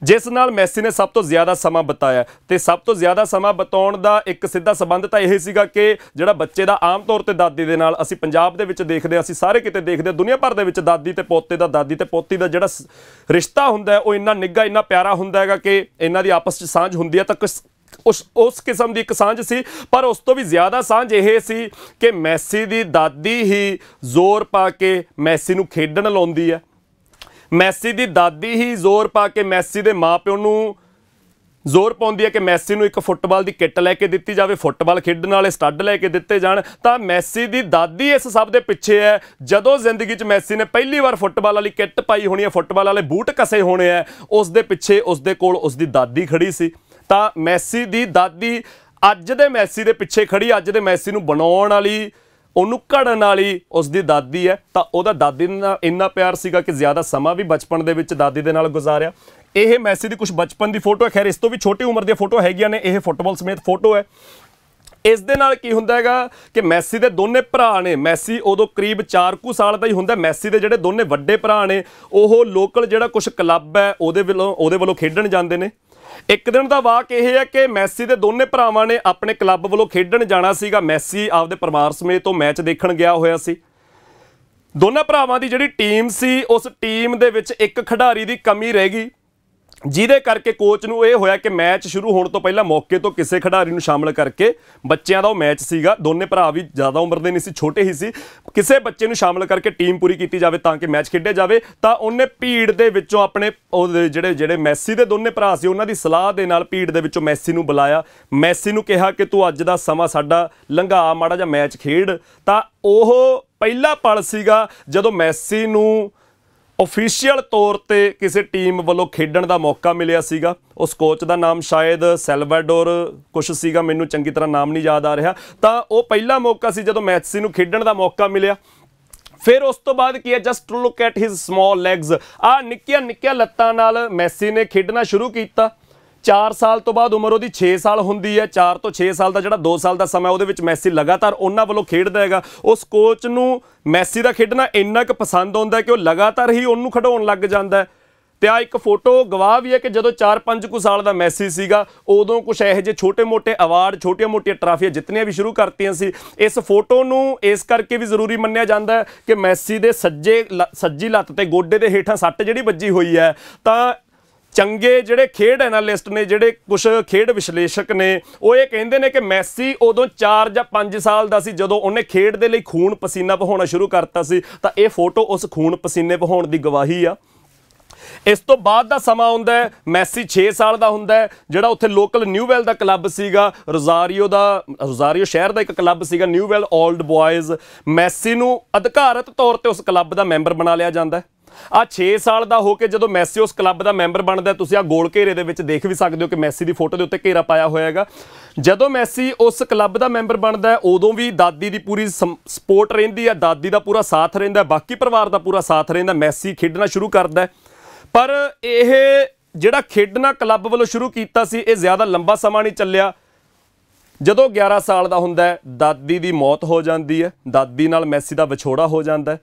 ਜਿਸ ਨਾਲ ਮੈਸੀ ਨੇ ਸਭ ਤੋਂ ਜ਼ਿਆਦਾ ਸਮਾਂ ਬਿਤਾਇਆ ਤੇ ਸਭ ਤੋਂ ਜ਼ਿਆਦਾ ਸਮਾਂ ਬਿਤਾਉਣ ਦਾ ਇੱਕ ਸਿੱਧਾ ਸਬੰਧ ਤਾਂ ਇਹ ਸੀਗਾ ਕਿ ਜਿਹੜਾ ਬੱਚੇ ਦਾ ਆਮ ਤੌਰ ਤੇ ਦਾਦੀ ਦੇ ਨਾਲ ਅਸੀਂ ਪੰਜਾਬ ਦੇ ਵਿੱਚ ਦੇਖਦੇ ਅਸੀਂ ਸਾਰੇ ਕਿਤੇ ਦੇਖਦੇ ਦੁਨੀਆ ਭਰ ਦੇ ਵਿੱਚ ਦਾਦੀ ਤੇ ਪੋਤੇ ਦਾ ਦਾਦੀ ਤੇ ਪੋਤੀ ਦਾ ਜਿਹੜਾ ਰਿਸ਼ਤਾ ਹੁੰਦਾ ਉਹ ਇੰਨਾ ਨਿੱਘਾ ਇੰਨਾ ਪਿਆਰਾ ਹੁੰਦਾ ਹੈਗਾ ਕਿ ਇਹਨਾਂ ਦੀ ਆਪਸ ਵਿੱਚ ਸਾਂਝ ਹੁੰਦੀ ਹੈ ਤਾਂ ਉਸ ਉਸ ਕਿਸਮ ਦੀ ਇੱਕ ਸਾਂਝ ਸੀ ਪਰ ਉਸ ਤੋਂ ਵੀ ਜ਼ਿਆਦਾ ਸਾਂਝ ਇਹ ਸੀ ਕਿ ਮੈਸੀ ਦੀ ਦਾਦੀ ਹੀ ਜ਼ੋਰ ਪਾ ਕੇ ਮੈਸੀ ਨੂੰ ਖੇਡਣ ਲਾਉਂਦੀ ਹੈ ਮੈਸੀ ਦੀ ਦਾਦੀ ਹੀ ਜ਼ੋਰ ਪਾ ਕੇ ਮੈਸੀ ਦੇ ਮਾਪਿਓ ਨੂੰ ਜ਼ੋਰ ਪਾਉਂਦੀ ਹੈ ਕਿ ਮੈਸੀ ਨੂੰ ਇੱਕ ਫੁੱਟਬਾਲ ਦੀ ਕਿੱਟ ਲੈ ਕੇ ਦਿੱਤੀ ਜਾਵੇ ਫੁੱਟਬਾਲ ਖੇਡਣ ਵਾਲੇ ਸਟੱਡ ਲੈ ਕੇ ਦਿੱਤੇ ਜਾਣ ਤਾਂ ਮੈਸੀ ਦੀ ਦਾਦੀ ਇਸ ਸਭ ਦੇ ਪਿੱਛੇ ਹੈ ਜਦੋਂ ਜ਼ਿੰਦਗੀ 'ਚ ਮੈਸੀ ਨੇ ਪਹਿਲੀ ਵਾਰ ਫੁੱਟਬਾਲ ਵਾਲੀ ਕਿੱਟ ਪਾਈ ਹੋਣੀ ਹੈ ਫੁੱਟਬਾਲ ਵਾਲੇ ਬੂਟ ਕਸੇ ਹੋਣੇ ਆ ਉਸ ਦੇ ਪਿੱਛੇ ਉਸ ਦੇ ਕੋਲ ਉਸ ਦੀ ਦਾਦੀ ਖੜੀ ਸੀ ਤਾਂ ਮੈਸੀ ਦੀ ਦਾਦੀ ਅੱਜ ਦੇ ਮੈਸੀ ਦੇ ਪਿੱਛੇ ਖੜੀ ਅੱਜ ਦੇ ਮੈਸੀ ਨੂੰ ਬਣਾਉਣ ਵਾਲੀ ਉਹਨੂੰ ਘੜਨ ਵਾਲੀ ਉਸ ਦੀ ਦਾਦੀ ਹੈ ਤਾਂ ਉਹਦਾ ਦਾਦੀ ਨਾਲ ਇੰਨਾ ਪਿਆਰ ਸੀਗਾ ਕਿ ਜ਼ਿਆਦਾ ਸਮਾਂ ਵੀ ਬਚਪਨ ਦੇ ਵਿੱਚ ਦਾਦੀ ਦੇ ਨਾਲ ਗੁਜ਼ਾਰਿਆ ਇਹ ਮੈਸੀ ਦੀ ਕੁਝ ਬਚਪਨ ਦੀ ਫੋਟੋ ਹੈ ਖੈਰ ਇਸ ਤੋਂ ਵੀ ਛੋਟੀ ਉਮਰ ਦੀਆਂ ਫੋਟੋ ਹੈਗੀਆਂ ਨੇ ਇਹ ਫੁੱਟਬਾਲ ਸਮੇਤ ਫੋਟੋ ਹੈ ਇਸ ਦੇ ਨਾਲ ਕੀ ਹੁੰਦਾ ਹੈਗਾ ਕਿ ਮੈਸੀ ਦੇ ਦੋਨੇ ਭਰਾ ਨੇ ਮੈਸੀ ਉਦੋਂ ਕਰੀਬ 4 ਕੁ ਸਾਲ ਦਾ ਹੀ ਹੁੰਦਾ ਮੈਸੀ ਦੇ ਜਿਹੜੇ ਦੋਨੇ ਵੱਡੇ ਭਰਾ ਨੇ ਉਹ ਲੋਕਲ ਜਿਹੜਾ ਕੁਝ ਕਲੱਬ ਹੈ ਉਹਦੇ ਵੱਲੋਂ ਉਹਦੇ ਵੱਲੋਂ ਖੇਡਣ ਜਾਂਦੇ ਨੇ ਇੱਕ ਦਿਨ ਦਾ ਵਾਕ ਇਹ ਹੈ ਕਿ ਮੈਸੀ ਦੇ ਦੋਨੇ ਭਰਾਵਾਂ ਨੇ ਆਪਣੇ ਕਲੱਬ ਵੱਲੋਂ ਖੇਡਣ ਜਾਣਾ ਸੀਗਾ ਮੈਸੀ ਆਪਦੇ ਪਰਿਵਾਰ ਸਮੇਤ ਤੋਂ ਮੈਚ ਦੇਖਣ ਗਿਆ ਹੋਇਆ ਸੀ ਦੋਨਾਂ ਭਰਾਵਾਂ ਦੀ ਜਿਹੜੀ ਟੀਮ ਸੀ ਉਸ ਟੀਮ ਦੇ ਵਿੱਚ ਇੱਕ ਖਿਡਾਰੀ ਦੀ ਕਮੀ ਰਹਿ ਗਈ ਜਿਹਦੇ ਕਰਕੇ ਕੋਚ ਨੂੰ ਇਹ ਹੋਇਆ ਕਿ ਮੈਚ ਸ਼ੁਰੂ ਹੋਣ ਤੋਂ ਪਹਿਲਾਂ ਮੌਕੇ ਤੋਂ ਕਿਸੇ ਖਿਡਾਰੀ ਨੂੰ ਸ਼ਾਮਲ ਕਰਕੇ ਬੱਚਿਆਂ ਦਾ ਉਹ ਮੈਚ ਸੀਗਾ ਦੋਨੇ ਭਰਾ ਵੀ ਜ਼ਿਆਦਾ ਉਮਰ ਦੇ ਨਹੀਂ ਸੀ ਛੋਟੇ ਹੀ ਸੀ ਕਿਸੇ ਬੱਚੇ ਨੂੰ ਸ਼ਾਮਲ ਕਰਕੇ ਟੀਮ ਪੂਰੀ ਕੀਤੀ ਜਾਵੇ ਤਾਂ ਕਿ ਮੈਚ ਖੇਡਿਆ ਜਾਵੇ ਤਾਂ ਉਹਨੇ ਭੀੜ ਦੇ ਵਿੱਚੋਂ ਆਪਣੇ ਉਹ ਜਿਹੜੇ ਜਿਹੜੇ ਮੈਸੀ ਦੇ ਦੋਨੇ ਭਰਾ ਸੀ ਉਹਨਾਂ ਦੀ ਸਲਾਹ ਦੇ ਨਾਲ ਭੀੜ ਦੇ ਵਿੱਚੋਂ ਮੈਸੀ ਨੂੰ ਬੁਲਾਇਆ ਮੈਸੀ ਨੂੰ ਕਿਹਾ ਕਿ ਤੂੰ ਅੱਜ ਦਾ ਸਮਾਂ ਸਾਡਾ ਲੰਘਾ ਮਾੜਾ ਜਿਹਾ ਮੈਚ ਖੇਡ ਤਾਂ ਉਹ ਪਹਿਲਾ ਪਲ ਸੀਗਾ ਜਦੋਂ ਮੈਸੀ ਨੂੰ ਅਫੀਸ਼ੀਅਲ ਤੌਰ ਤੇ ਕਿਸੇ ਟੀਮ ਵੱਲੋਂ ਖੇਡਣ ਦਾ ਮੌਕਾ ਮਿਲਿਆ ਸੀਗਾ ਉਸ ਕੋਚ ਦਾ ਨਾਮ ਸ਼ਾਇਦ ਸੈਲਵਾਡੋਰ ਕੁਛ ਸੀਗਾ ਮੈਨੂੰ ਚੰਗੀ ਤਰ੍ਹਾਂ ਨਾਮ ਨਹੀਂ ਯਾਦ ਆ ਰਿਹਾ ਤਾਂ ਉਹ ਪਹਿਲਾ ਮੌਕਾ ਸੀ ਜਦੋਂ ਮੈਥਸੀ ਨੂੰ ਖੇਡਣ ਦਾ ਮੌਕਾ ਮਿਲਿਆ ਫਿਰ ਉਸ ਤੋਂ ਬਾਅਦ ਕੀ ਹੈ just look at his small legs ਆ ਨਿੱਕੀਆਂ ਨਿੱਕੀਆਂ ਲੱਤਾਂ ਨਾਲ ਮੈਸੀ ਨੇ ਖੇਡਣਾ ਸ਼ੁਰੂ ਕੀਤਾ 4 ਸਾਲ ਤੋਂ ਬਾਅਦ ਉਮਰ ਉਹਦੀ 6 ਸਾਲ ਹੁੰਦੀ ਹੈ 4 ਤੋਂ 6 ਸਾਲ ਦਾ ਜਿਹੜਾ 2 ਸਾਲ ਦਾ ਸਮਾਂ ਉਹਦੇ ਵਿੱਚ ਮੈਸੀ ਲਗਾਤਾਰ ਉਹਨਾਂ ਵੱਲੋਂ ਖੇਡਦਾ ਹੈਗਾ ਉਸ ਕੋਚ ਨੂੰ ਮੈਸੀ ਦਾ ਖੇਡਣਾ ਇੰਨਾ ਕੁ ਪਸੰਦ ਆਉਂਦਾ ਕਿ ਉਹ ਲਗਾਤਾਰ ਹੀ ਉਹਨੂੰ ਖਡਾਉਣ ਲੱਗ ਜਾਂਦਾ ਹੈ ਤੇ ਆ ਇੱਕ ਫੋਟੋ ਗਵਾਹ ਵੀ ਹੈ ਕਿ ਜਦੋਂ 4-5 ਕੁ ਸਾਲ ਦਾ ਮੈਸੀ ਸੀਗਾ ਉਦੋਂ ਕੁਝ ਇਹੋ ਜਿਹੇ ਛੋਟੇ-ਮੋਟੇ ਅਵਾਰਡ ਛੋਟੀਆਂ-ਮੋਟੀਆਂ ਟਰਾਫੀਆਂ ਜਿੱਤਣੀਆਂ ਵੀ ਸ਼ੁਰੂ ਕਰਤੀਆਂ ਸੀ ਇਸ ਫੋਟੋ ਨੂੰ ਇਸ ਕਰਕੇ ਵੀ ਜ਼ਰੂਰੀ ਮੰਨਿਆ ਜਾਂਦਾ ਕਿ ਮੈਸੀ ਦੇ ਸੱਜੇ ਸੱਜੀ ਲੱਤ ਤੇ ਗੋਡੇ ਦੇ ਹੇਠਾਂ ਸੱਟ ਜਿਹੜੀ ਵੱਜੀ ਹੋਈ ਹੈ ਤਾਂ ਚੰਗੇ ਜਿਹੜੇ ਖੇਡ ਐਨਾਲਿਸਟ ਨੇ ਜਿਹੜੇ ਕੁਝ ਖੇਡ ਵਿਸ਼ਲੇਸ਼ਕ ਨੇ ਉਹ ਇਹ ਕਹਿੰਦੇ ਨੇ ਕਿ ਮੈਸੀ ਉਦੋਂ 4 ਜਾਂ 5 ਸਾਲ ਦਾ ਸੀ ਜਦੋਂ ਉਹਨੇ ਖੇਡ ਦੇ ਲਈ ਖੂਨ ਪਸੀਨਾ ਵਹਾਉਣਾ ਸ਼ੁਰੂ ਕਰਤਾ ਸੀ ਤਾਂ ਇਹ ਫੋਟੋ ਉਸ ਖੂਨ ਪਸੀਨੇ ਵਹਾਉਣ ਦੀ ਗਵਾਹੀ ਆ ਇਸ ਤੋਂ ਬਾਅਦ ਦਾ ਸਮਾਂ ਹੁੰਦਾ ਹੈ ਮੈਸੀ 6 ਸਾਲ ਦਾ ਹੁੰਦਾ ਹੈ ਜਿਹੜਾ ਉੱਥੇ ਲੋਕਲ ਨਿਊਵੈਲ ਦਾ ਕਲੱਬ ਸੀਗਾ ਰੋਜ਼ਾਰੀਓ ਦਾ ਰੋਜ਼ਾਰੀਓ ਸ਼ਹਿਰ ਦਾ ਇੱਕ ਕਲੱਬ ਸੀਗਾ ਨਿਊਵੈਲ 올ਡ ਬॉयਜ਼ ਮੈਸੀ ਨੂੰ ਅਧਿਕਾਰਤ ਤੌਰ ਤੇ ਉਸ ਕਲੱਬ ਦਾ ਮੈਂਬਰ ਬਣਾ ਲਿਆ ਜਾਂਦਾ ਹੈ ਆ 6 ਸਾਲ ਦਾ ਹੋ ਕੇ ਜਦੋਂ ਮੈਸੀ ਉਸ ਕਲੱਬ ਦਾ ਮੈਂਬਰ ਬਣਦਾ ਤੁਸੀਂ ਆ ਗੋਲ ਘੇਰੇ ਦੇ ਵਿੱਚ ਦੇਖ ਵੀ ਸਕਦੇ ਹੋ ਕਿ ਮੈਸੀ ਦੀ ਫੋਟੋ ਦੇ ਉੱਤੇ ਘੇਰਾ ਪਾਇਆ ਹੋਇਆ ਹੈਗਾ ਜਦੋਂ ਮੈਸੀ ਉਸ ਕਲੱਬ ਦਾ ਮੈਂਬਰ ਬਣਦਾ ਉਦੋਂ ਵੀ ਦਾਦੀ ਦੀ ਪੂਰੀ ਸਪੋਰਟ ਰਹਿੰਦੀ ਆ ਦਾਦੀ ਦਾ ਪੂਰਾ ਸਾਥ ਰਹਿੰਦਾ ਬਾਕੀ ਪਰਿਵਾਰ ਦਾ ਪੂਰਾ ਸਾਥ ਰਹਿੰਦਾ ਮੈਸੀ ਖੇਡਣਾ ਸ਼ੁਰੂ ਕਰਦਾ ਪਰ ਇਹ ਜਿਹੜਾ ਖੇਡਣਾ ਕਲੱਬ ਵੱਲੋਂ ਸ਼ੁਰੂ ਕੀਤਾ ਸੀ ਇਹ ਜ਼ਿਆਦਾ ਲੰਬਾ ਸਮਾਂ ਨਹੀਂ ਚੱਲਿਆ ਜਦੋਂ 11 ਸਾਲ ਦਾ ਹੁੰਦਾ ਦਾਦੀ ਦੀ ਮੌਤ ਹੋ ਜਾਂਦੀ ਹੈ ਦਾਦੀ ਨਾਲ ਮੈਸੀ ਦਾ ਵਿਛੋੜਾ ਹੋ ਜਾਂਦਾ ਹੈ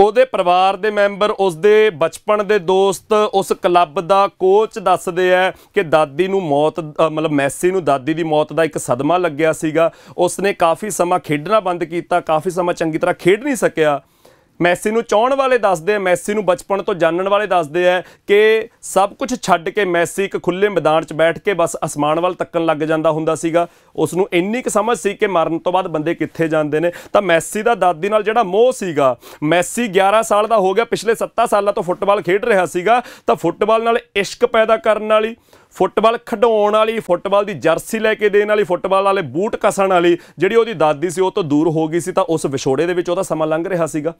ਉਹਦੇ ਪਰਿਵਾਰ ਦੇ ਮੈਂਬਰ ਉਸਦੇ ਬਚਪਨ ਦੇ ਦੋਸਤ ਉਸ ਕਲੱਬ ਦਾ ਕੋਚ ਦੱਸਦੇ ਆ ਕਿ ਦਾਦੀ ਨੂੰ ਮੌਤ ਮਤਲਬ ਮੈਸੀ ਨੂੰ ਦਾਦੀ ਦੀ ਮੌਤ ਦਾ ਇੱਕ ਸਦਮਾ ਲੱਗਿਆ ਸੀਗਾ ਉਸਨੇ ਕਾਫੀ ਸਮਾਂ ਖੇਡਣਾ ਬੰਦ ਕੀਤਾ ਕਾਫੀ ਸਮਾਂ ਚੰਗੀ ਤਰ੍ਹਾਂ ਖੇਡ ਨਹੀਂ ਸਕਿਆ ਮੈਸੀ ਨੂੰ ਚਾਹਣ ਵਾਲੇ ਦੱਸਦੇ ਆ ਮੈਸੀ ਨੂੰ ਬਚਪਨ ਤੋਂ ਜਾਣਨ ਵਾਲੇ ਦੱਸਦੇ ਆ ਕਿ ਸਭ ਕੁਝ ਛੱਡ ਕੇ ਮੈਸੀ ਇੱਕ ਖੁੱਲੇ ਮੈਦਾਨ 'ਚ ਬੈਠ ਕੇ ਬਸ ਅਸਮਾਨ ਵੱਲ ਤੱਕਣ ਲੱਗ ਜਾਂਦਾ ਹੁੰਦਾ ਸੀਗਾ ਉਸ ਨੂੰ ਇੰਨੀ ਕੁ ਸਮਝ ਸੀ ਕਿ ਮਰਨ ਤੋਂ ਬਾਅਦ ਬੰਦੇ ਕਿੱਥੇ ਜਾਂਦੇ ਨੇ ਤਾਂ ਮੈਸੀ ਦਾ ਦਾਦੀ ਨਾਲ ਜਿਹੜਾ ਮੋਹ ਸੀਗਾ ਮੈਸੀ 11 ਸਾਲ ਦਾ ਹੋ ਗਿਆ ਪਿਛਲੇ 7 ਸਾਲਾਂ ਤੋਂ ਫੁੱਟਬਾਲ ਖੇਡ ਰਿਹਾ ਸੀਗਾ ਤਾਂ ਫੁੱਟਬਾਲ ਨਾਲ ਇਸ਼ਕ ਪੈਦਾ ਕਰਨ ਵਾਲੀ ਫੁੱਟਬਾਲ ਖਡਾਉਣ ਵਾਲੀ ਫੁੱਟਬਾਲ ਦੀ ਜਰਸੀ ਲੈ ਕੇ ਦੇਣ ਵਾਲੀ ਫੁੱਟਬਾਲ ਵਾਲੇ ਬੂਟ ਕਸਣ ਵਾਲੀ ਜਿਹੜੀ ਉਹਦੀ ਦਾਦੀ ਸੀ ਉਹ ਤੋਂ ਦੂਰ ਹੋ ਗਈ ਸੀ ਤਾਂ ਉਸ ਵਿਛੋੜੇ ਦੇ ਵਿੱਚ ਉਹਦਾ ਸਮਾਂ ਲੰਘ ਰਿਹਾ ਸੀਗਾ